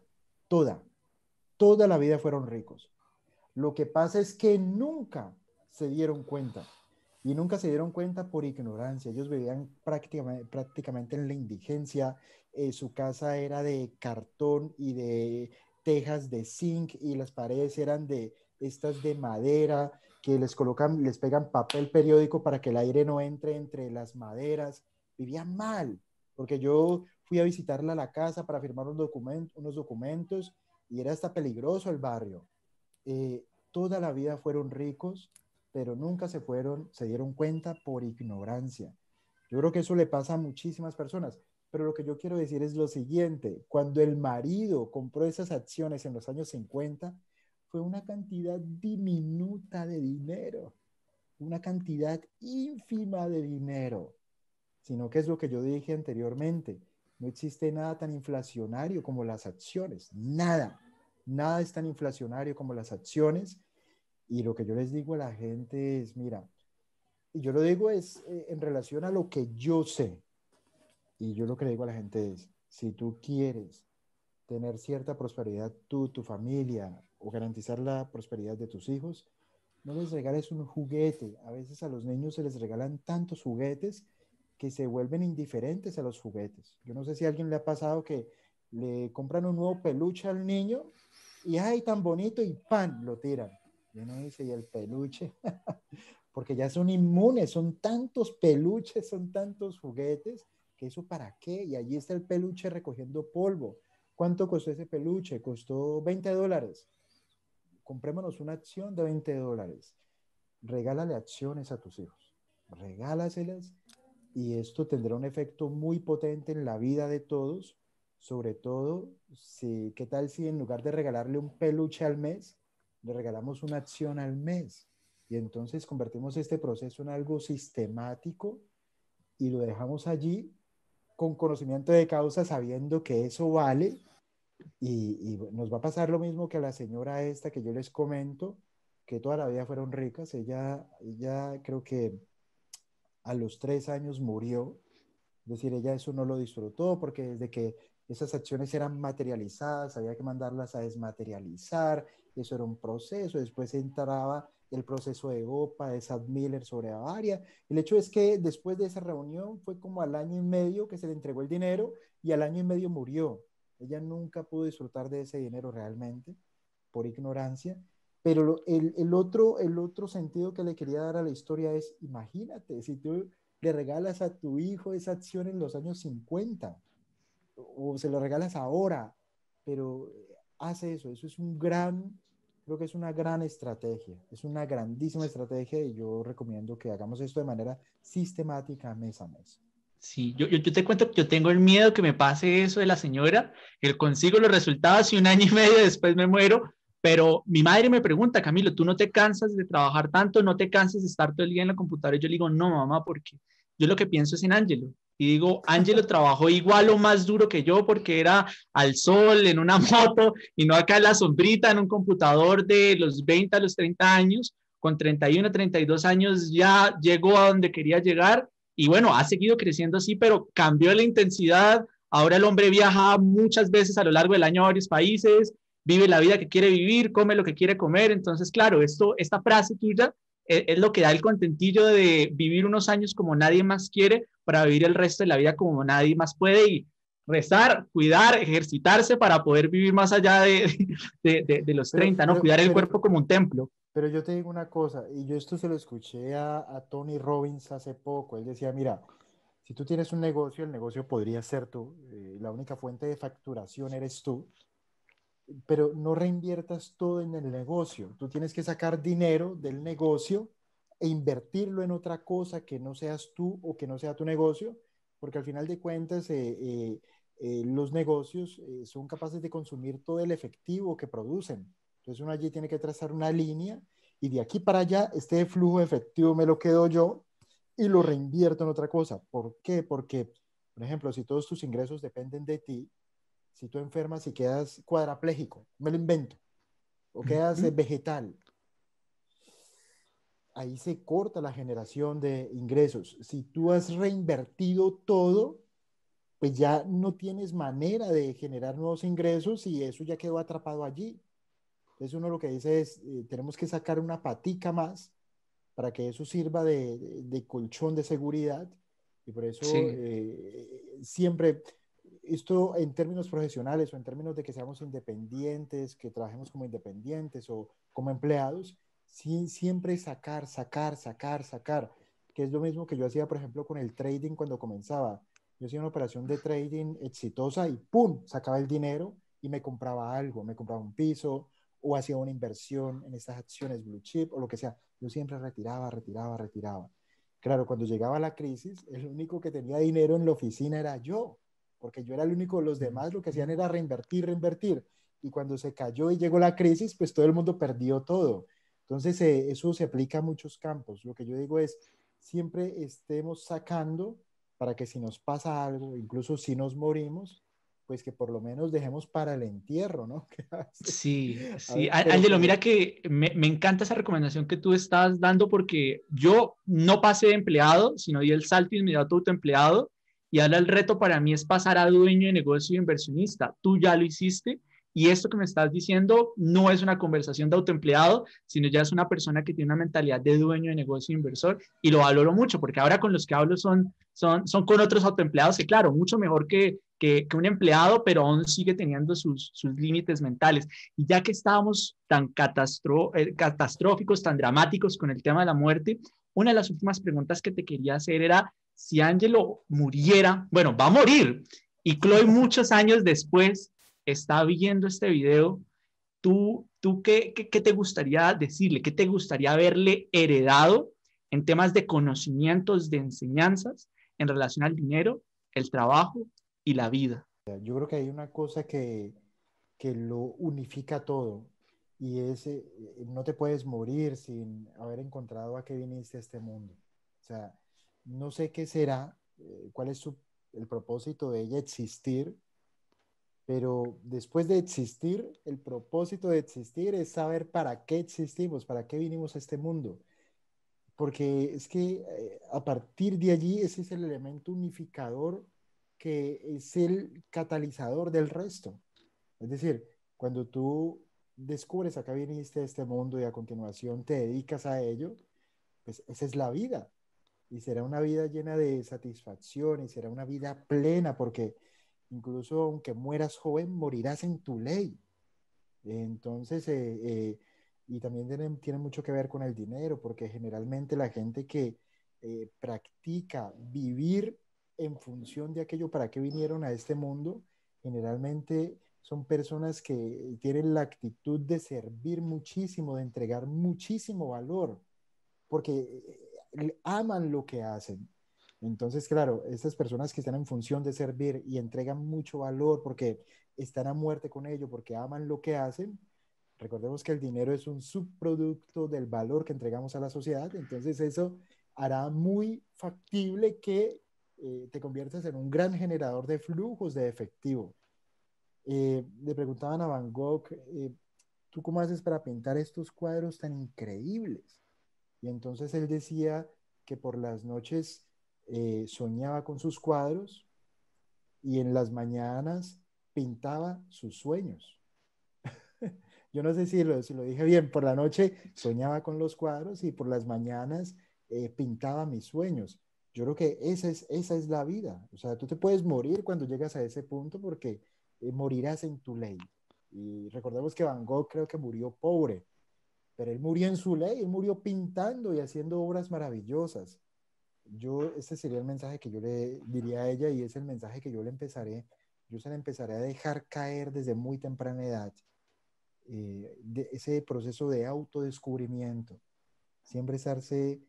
toda, toda la vida fueron ricos. Lo que pasa es que nunca se dieron cuenta y nunca se dieron cuenta por ignorancia. Ellos vivían prácticamente, en la indigencia. Eh, su casa era de cartón y de tejas de zinc y las paredes eran de estas de madera que les colocan, les pegan papel periódico para que el aire no entre entre las maderas. Vivían mal, porque yo fui a visitarla a la casa para firmar un documento, unos documentos y era hasta peligroso el barrio. Eh, toda la vida fueron ricos, pero nunca se fueron, se dieron cuenta por ignorancia. Yo creo que eso le pasa a muchísimas personas, pero lo que yo quiero decir es lo siguiente, cuando el marido compró esas acciones en los años 50, fue una cantidad diminuta de dinero, una cantidad ínfima de dinero sino que es lo que yo dije anteriormente. No existe nada tan inflacionario como las acciones, nada. Nada es tan inflacionario como las acciones. Y lo que yo les digo a la gente es, mira, y yo lo digo es eh, en relación a lo que yo sé. Y yo lo que le digo a la gente es, si tú quieres tener cierta prosperidad tú, tu familia, o garantizar la prosperidad de tus hijos, no les regales un juguete. A veces a los niños se les regalan tantos juguetes que se vuelven indiferentes a los juguetes. Yo no sé si a alguien le ha pasado que le compran un nuevo peluche al niño y ay, tan bonito y pan, lo tiran. Y uno dice, y el peluche, porque ya son inmunes, son tantos peluches, son tantos juguetes, que eso para qué. Y allí está el peluche recogiendo polvo. ¿Cuánto costó ese peluche? Costó 20 dólares. Comprémonos una acción de 20 dólares. Regálale acciones a tus hijos. Regálaselas y esto tendrá un efecto muy potente en la vida de todos, sobre todo si, ¿qué tal si en lugar de regalarle un peluche al mes, le regalamos una acción al mes? Y entonces convertimos este proceso en algo sistemático y lo dejamos allí con conocimiento de causa, sabiendo que eso vale. Y, nos va a pasar lo mismo que a la señora esta que yo les comento, que toda la vida fueron ricas. Ella, ella creo que a los tres años murió. Es decir, ella eso no lo disfrutó porque desde que esas acciones eran materializadas, había que mandarlas a desmaterializar, eso era un proceso, después entraba el proceso de OPA, de Sad Miller sobre Avaria, El hecho es que después de esa reunión fue como al año y medio que se le entregó el dinero y al año y medio murió. Ella nunca pudo disfrutar de ese dinero realmente por ignorancia pero el, el, otro, el otro sentido que le quería dar a la historia es, imagínate, si tú le regalas a tu hijo esa acción en los años 50 o se lo regalas ahora, pero eh, hace eso, eso es un gran, creo que es una gran estrategia, es una grandísima estrategia y yo recomiendo que hagamos esto de manera sistemática mes a mes. Sí, yo, yo, te cuento que yo tengo el miedo que me pase eso de la señora, que consigo los resultados y un año y medio después me muero pero mi madre me pregunta, Camilo, ¿tú no te cansas de trabajar tanto? ¿No te cansas de estar todo el día en la computadora? yo le digo, no, mamá, porque yo lo que pienso es en Ángelo. Y digo, Ángelo trabajó igual o más duro que yo porque era al sol, en una moto, y no acá en la sombrita, en un computador de los 20 a los 30 años. Con 31, 32 años ya llegó a donde quería llegar. Y bueno, ha seguido creciendo así, pero cambió la intensidad. Ahora el hombre viaja muchas veces a lo largo del año a varios países, vive la vida que quiere vivir, come lo que quiere comer. Entonces, claro, esto, esta frase tuya eh, es, lo que da el contentillo de vivir unos años como nadie más quiere para vivir el resto de la vida como nadie más puede y rezar, cuidar, ejercitarse para poder vivir más allá de, de, los 30, ¿no? Cuidar el cuerpo como un templo. Pero yo te digo una cosa, y yo esto se lo escuché a, Tony Robbins hace poco, él decía, mira, si tú tienes un negocio, el negocio podría ser tú, eh, la única fuente de facturación eres tú, pero no reinviertas todo en el negocio. Tú tienes que sacar dinero del negocio e invertirlo en otra cosa que no seas tú o que no sea tu negocio, porque al final de cuentas eh, eh, eh, los negocios son capaces de consumir todo el efectivo que producen. Entonces uno allí tiene que trazar una línea y de aquí para allá este flujo efectivo me lo quedo yo y lo reinvierto en otra cosa. ¿Por qué? Porque, por ejemplo, si todos tus ingresos dependen de ti, si tú enfermas y quedas cuadraplégico, me lo invento, o quedas eh, vegetal, ahí se corta la generación de ingresos. Si tú has reinvertido todo, pues ya no tienes manera de generar nuevos ingresos y eso ya quedó atrapado allí. Entonces uno lo que dice es, eh, tenemos que sacar una patica más para que eso sirva de, colchón de seguridad. Y por eso eh, siempre esto en términos profesionales o en términos de que seamos independientes, que trabajemos como independientes o como empleados, sin siempre sacar, sacar, sacar, sacar, que es lo mismo que yo hacía, por ejemplo, con el trading cuando comenzaba. Yo hacía una operación de trading exitosa y ¡pum! sacaba el dinero y me compraba algo, me compraba un piso o hacía una inversión en estas acciones blue chip o lo que sea. Yo siempre retiraba, retiraba, retiraba. Claro, cuando llegaba la crisis, el único que tenía dinero en la oficina era yo porque yo era el único, los demás lo que hacían era reinvertir, reinvertir. Y cuando se cayó y llegó la crisis, pues todo el mundo perdió todo. Entonces, eh, eso se aplica a muchos campos. Lo que yo digo es, siempre estemos sacando para que si nos pasa algo, incluso si nos morimos, pues que por lo menos dejemos para el entierro, ¿no? sí, sí. Ángelo, mira que me, me, encanta esa recomendación que tú estás dando porque yo no pasé de empleado, sino di el salto y dio a empleado, y ahora el reto para mí es pasar a dueño de negocio inversionista. Tú ya lo hiciste y esto que me estás diciendo no es una conversación de autoempleado, sino ya es una persona que tiene una mentalidad de dueño de negocio inversor y lo valoro mucho porque ahora con los que hablo son, son, son con otros autoempleados que claro, mucho mejor que, que, un empleado, pero aún sigue teniendo sus, sus límites mentales. Y ya que estábamos tan catastro, eh, catastróficos, tan dramáticos con el tema de la muerte, una de las últimas preguntas que te quería hacer era si Angelo muriera, bueno, va a morir, y Chloe muchos años después está viendo este video, ¿tú, tú qué, te gustaría decirle? ¿Qué te gustaría haberle heredado en temas de conocimientos, de enseñanzas en relación al dinero, el trabajo y la vida? Yo creo que hay una cosa que, que lo unifica todo y es, eh, no te puedes morir sin haber encontrado a qué viniste a este mundo. O sea, no sé qué será, eh, cuál es el propósito de ella existir, pero después de existir, el propósito de existir es saber para qué existimos, para qué vinimos a este mundo. Porque es que eh, a partir de allí ese es el elemento unificador que es el catalizador del resto. Es decir, cuando tú descubres acá viniste a este mundo y a continuación te dedicas a ello, pues esa es la vida y será una vida llena de satisfacción y será una vida plena, porque incluso aunque mueras joven, morirás en tu ley. Entonces, eh, eh, y también tiene, mucho que ver con el dinero, porque generalmente la gente que eh, practica vivir en función de aquello para que vinieron a este mundo, generalmente son personas que tienen la actitud de servir muchísimo, de entregar muchísimo valor, porque aman lo que hacen. Entonces, claro, estas personas que están en función de servir y entregan mucho valor porque están a muerte con ello, porque aman lo que hacen, recordemos que el dinero es un subproducto del valor que entregamos a la sociedad, entonces eso hará muy factible que eh, te conviertas en un gran generador de flujos de efectivo. Eh, le preguntaban a Van Gogh, eh, ¿tú cómo haces para pintar estos cuadros tan increíbles? Y entonces él decía que por las noches eh, soñaba con sus cuadros y en las mañanas pintaba sus sueños. Yo no sé si lo, si lo, dije bien, por la noche soñaba con los cuadros y por las mañanas eh, pintaba mis sueños. Yo creo que esa es, esa es la vida. O sea, tú te puedes morir cuando llegas a ese punto porque eh, morirás en tu ley. Y recordemos que Van Gogh creo que murió pobre pero él murió en su ley, él murió pintando y haciendo obras maravillosas. Yo, ese sería el mensaje que yo le diría a ella y es el mensaje que yo le empezaré, yo se le empezaré a dejar caer desde muy temprana edad. Eh, ese proceso de autodescubrimiento, siempre estarse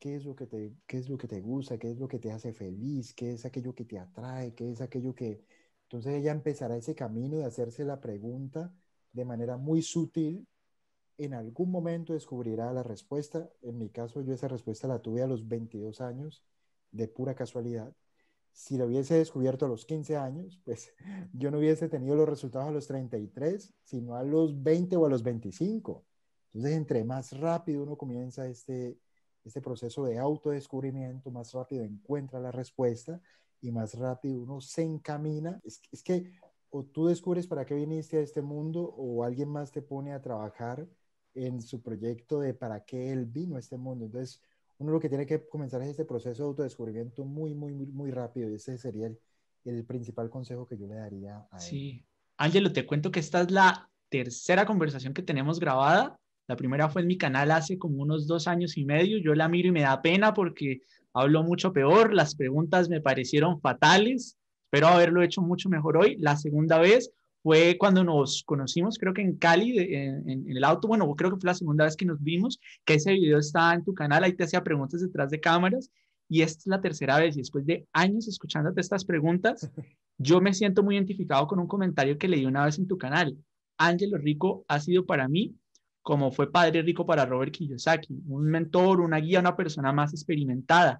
qué es lo que te qué es lo que te gusta, qué es lo que te hace feliz, qué es aquello que te atrae, qué es aquello que entonces ella empezará ese camino de hacerse la pregunta de manera muy sutil en algún momento descubrirá la respuesta. En mi caso, yo esa respuesta la tuve a los 22 años, de pura casualidad. Si la hubiese descubierto a los 15 años, pues yo no hubiese tenido los resultados a los 33, sino a los 20 o a los 25. Entonces, entre más rápido uno comienza este, este proceso de autodescubrimiento, más rápido encuentra la respuesta y más rápido uno se encamina. Es, es que o tú descubres para qué viniste a este mundo o alguien más te pone a trabajar en su proyecto de para qué él vino a este mundo. Entonces, uno lo que tiene que comenzar es este proceso de autodescubrimiento muy, muy, muy, muy rápido. Ese sería el, el principal consejo que yo le daría a él. Sí. Ángelo, te cuento que esta es la tercera conversación que tenemos grabada. La primera fue en mi canal hace como unos dos años y medio. Yo la miro y me da pena porque hablo mucho peor. Las preguntas me parecieron fatales. Espero haberlo hecho mucho mejor hoy. La segunda vez fue cuando nos conocimos, creo que en Cali, en, el auto, bueno, creo que fue la segunda vez que nos vimos, que ese video estaba en tu canal, ahí te hacía preguntas detrás de cámaras y esta es la tercera vez y después de años escuchándote estas preguntas, yo me siento muy identificado con un comentario que leí una vez en tu canal. Ángelo Rico ha sido para mí como fue padre rico para Robert Kiyosaki, un mentor, una guía, una persona más experimentada.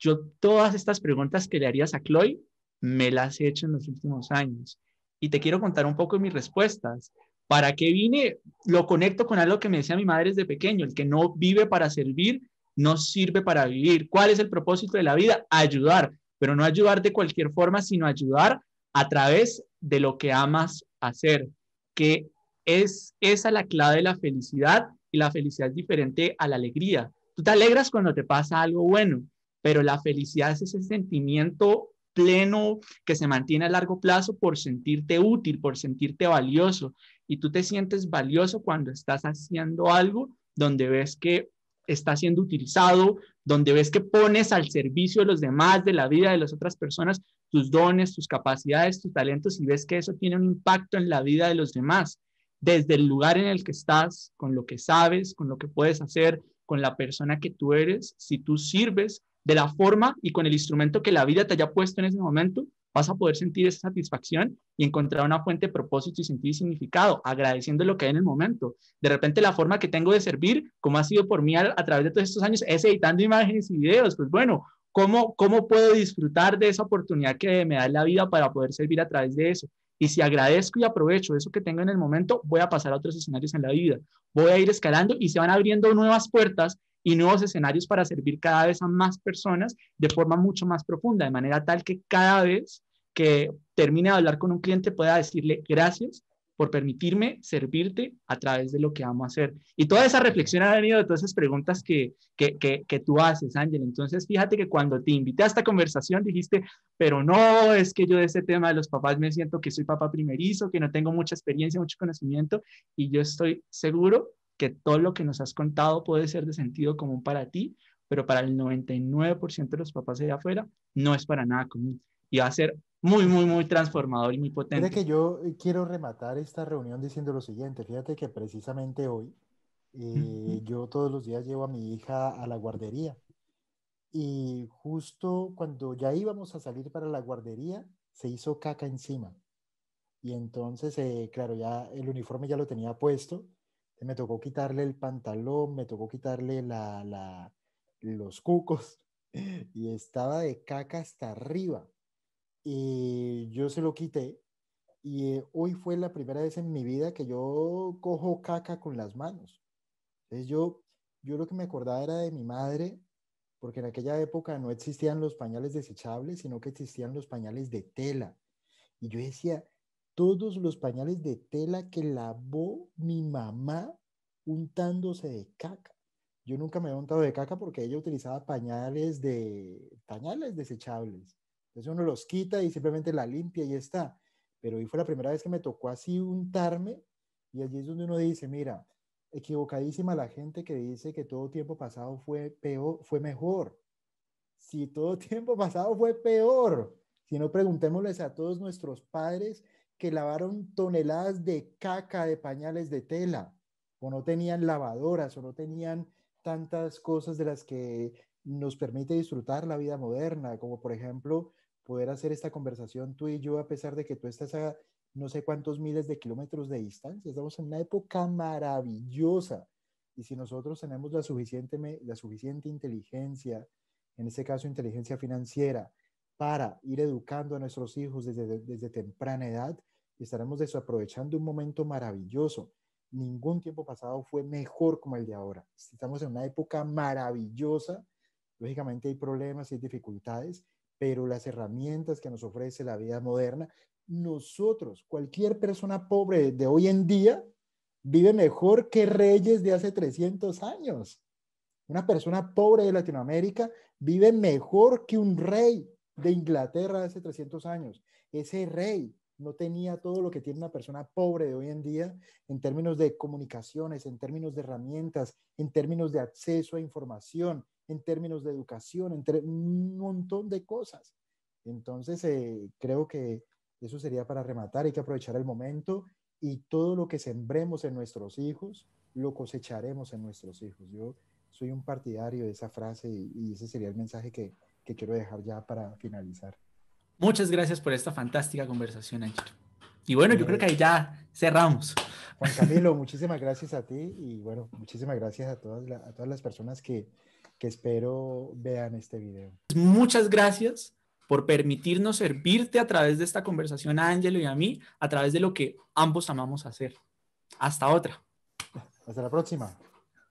Yo todas estas preguntas que le harías a Chloe me las he hecho en los últimos años y te quiero contar un poco de mis respuestas. ¿Para qué vine? Lo conecto con algo que me decía mi madre desde pequeño, el que no vive para servir, no sirve para vivir. ¿Cuál es el propósito de la vida? Ayudar, pero no ayudar de cualquier forma, sino ayudar a través de lo que amas hacer, que es esa la clave de la felicidad y la felicidad es diferente a la alegría. Tú te alegras cuando te pasa algo bueno, pero la felicidad es ese sentimiento pleno que se mantiene a largo plazo por sentirte útil, por sentirte valioso. Y tú te sientes valioso cuando estás haciendo algo donde ves que está siendo utilizado, donde ves que pones al servicio de los demás, de la vida de las otras personas, tus dones, tus capacidades, tus talentos y ves que eso tiene un impacto en la vida de los demás, desde el lugar en el que estás, con lo que sabes, con lo que puedes hacer, con la persona que tú eres, si tú sirves, de la forma y con el instrumento que la vida te haya puesto en ese momento, vas a poder sentir esa satisfacción y encontrar una fuente de propósito y sentir significado, agradeciendo lo que hay en el momento. De repente la forma que tengo de servir, como ha sido por mí a, través de todos estos años, es editando imágenes y videos. Pues bueno, ¿cómo, ¿cómo puedo disfrutar de esa oportunidad que me da la vida para poder servir a través de eso? Y si agradezco y aprovecho eso que tengo en el momento, voy a pasar a otros escenarios en la vida. Voy a ir escalando y se van abriendo nuevas puertas y nuevos escenarios para servir cada vez a más personas de forma mucho más profunda, de manera tal que cada vez que termine de hablar con un cliente pueda decirle gracias por permitirme servirte a través de lo que amo hacer. Y toda esa reflexión ha venido de todas esas preguntas que, que tú haces, Ángel. Entonces, fíjate que cuando te invité a esta conversación dijiste, pero no, es que yo de ese tema de los papás me siento que soy papá primerizo, que no tengo mucha experiencia, mucho conocimiento, y yo estoy seguro que todo lo que nos has contado puede ser de sentido común para ti, pero para el 99% de los papás de afuera no es para nada común y va a ser muy, muy, muy transformador y muy potente. que yo eh, quiero rematar esta reunión diciendo lo siguiente, fíjate que precisamente hoy eh, yo todos los días llevo a mi hija a la guardería y justo cuando ya íbamos a salir para la guardería se hizo caca encima y entonces, eh, claro, ya el uniforme ya lo tenía puesto me tocó quitarle el pantalón, me tocó quitarle la, la, los cucos y estaba de caca hasta arriba. Y yo se lo quité y eh, hoy fue la primera vez en mi vida que yo cojo caca con las manos. Entonces yo, yo lo que me acordaba era de mi madre, porque en aquella época no existían los pañales desechables, sino que existían los pañales de tela. Y yo decía, todos los pañales de tela que lavó mi mamá untándose de caca. Yo nunca me había untado de caca porque ella utilizaba pañales de pañales desechables. Entonces uno los quita y simplemente la limpia y ya está. Pero hoy fue la primera vez que me tocó así untarme y allí es donde uno dice, mira, equivocadísima la gente que dice que todo tiempo pasado fue peor, fue mejor. Si todo tiempo pasado fue peor, si no preguntémosles a todos nuestros padres que lavaron toneladas de caca de pañales de tela, o no tenían lavadoras, o no tenían tantas cosas de las que nos permite disfrutar la vida moderna, como por ejemplo poder hacer esta conversación tú y yo a pesar de que tú estás a no sé cuántos miles de kilómetros de distancia. Estamos en una época maravillosa y si nosotros tenemos la suficiente, la suficiente inteligencia, en este caso inteligencia financiera, para ir educando a nuestros hijos desde, desde temprana edad, estaremos desaprovechando un momento maravilloso. Ningún tiempo pasado fue mejor como el de ahora. Estamos en una época maravillosa. Lógicamente hay problemas y dificultades, pero las herramientas que nos ofrece la vida moderna, nosotros, cualquier persona pobre de hoy en día, vive mejor que reyes de hace 300 años. Una persona pobre de Latinoamérica vive mejor que un rey de Inglaterra de hace 300 años. Ese rey no tenía todo lo que tiene una persona pobre de hoy en día en términos de comunicaciones, en términos de herramientas, en términos de acceso a información, en términos de educación, entre un montón de cosas. Entonces, eh, creo que eso sería para rematar, hay que aprovechar el momento y todo lo que sembremos en nuestros hijos, lo cosecharemos en nuestros hijos. Yo soy un partidario de esa frase y, ese sería el mensaje que quiero dejar ya para finalizar. Muchas gracias por esta fantástica conversación, Ángel. Y bueno, yo creo que ahí ya cerramos. Juan Camilo, muchísimas gracias a ti y bueno, muchísimas gracias a todas, a todas las personas que, que espero vean este video. Muchas gracias por permitirnos servirte a través de esta conversación a Ángelo y a mí, a través de lo que ambos amamos hacer. Hasta otra. Hasta la próxima.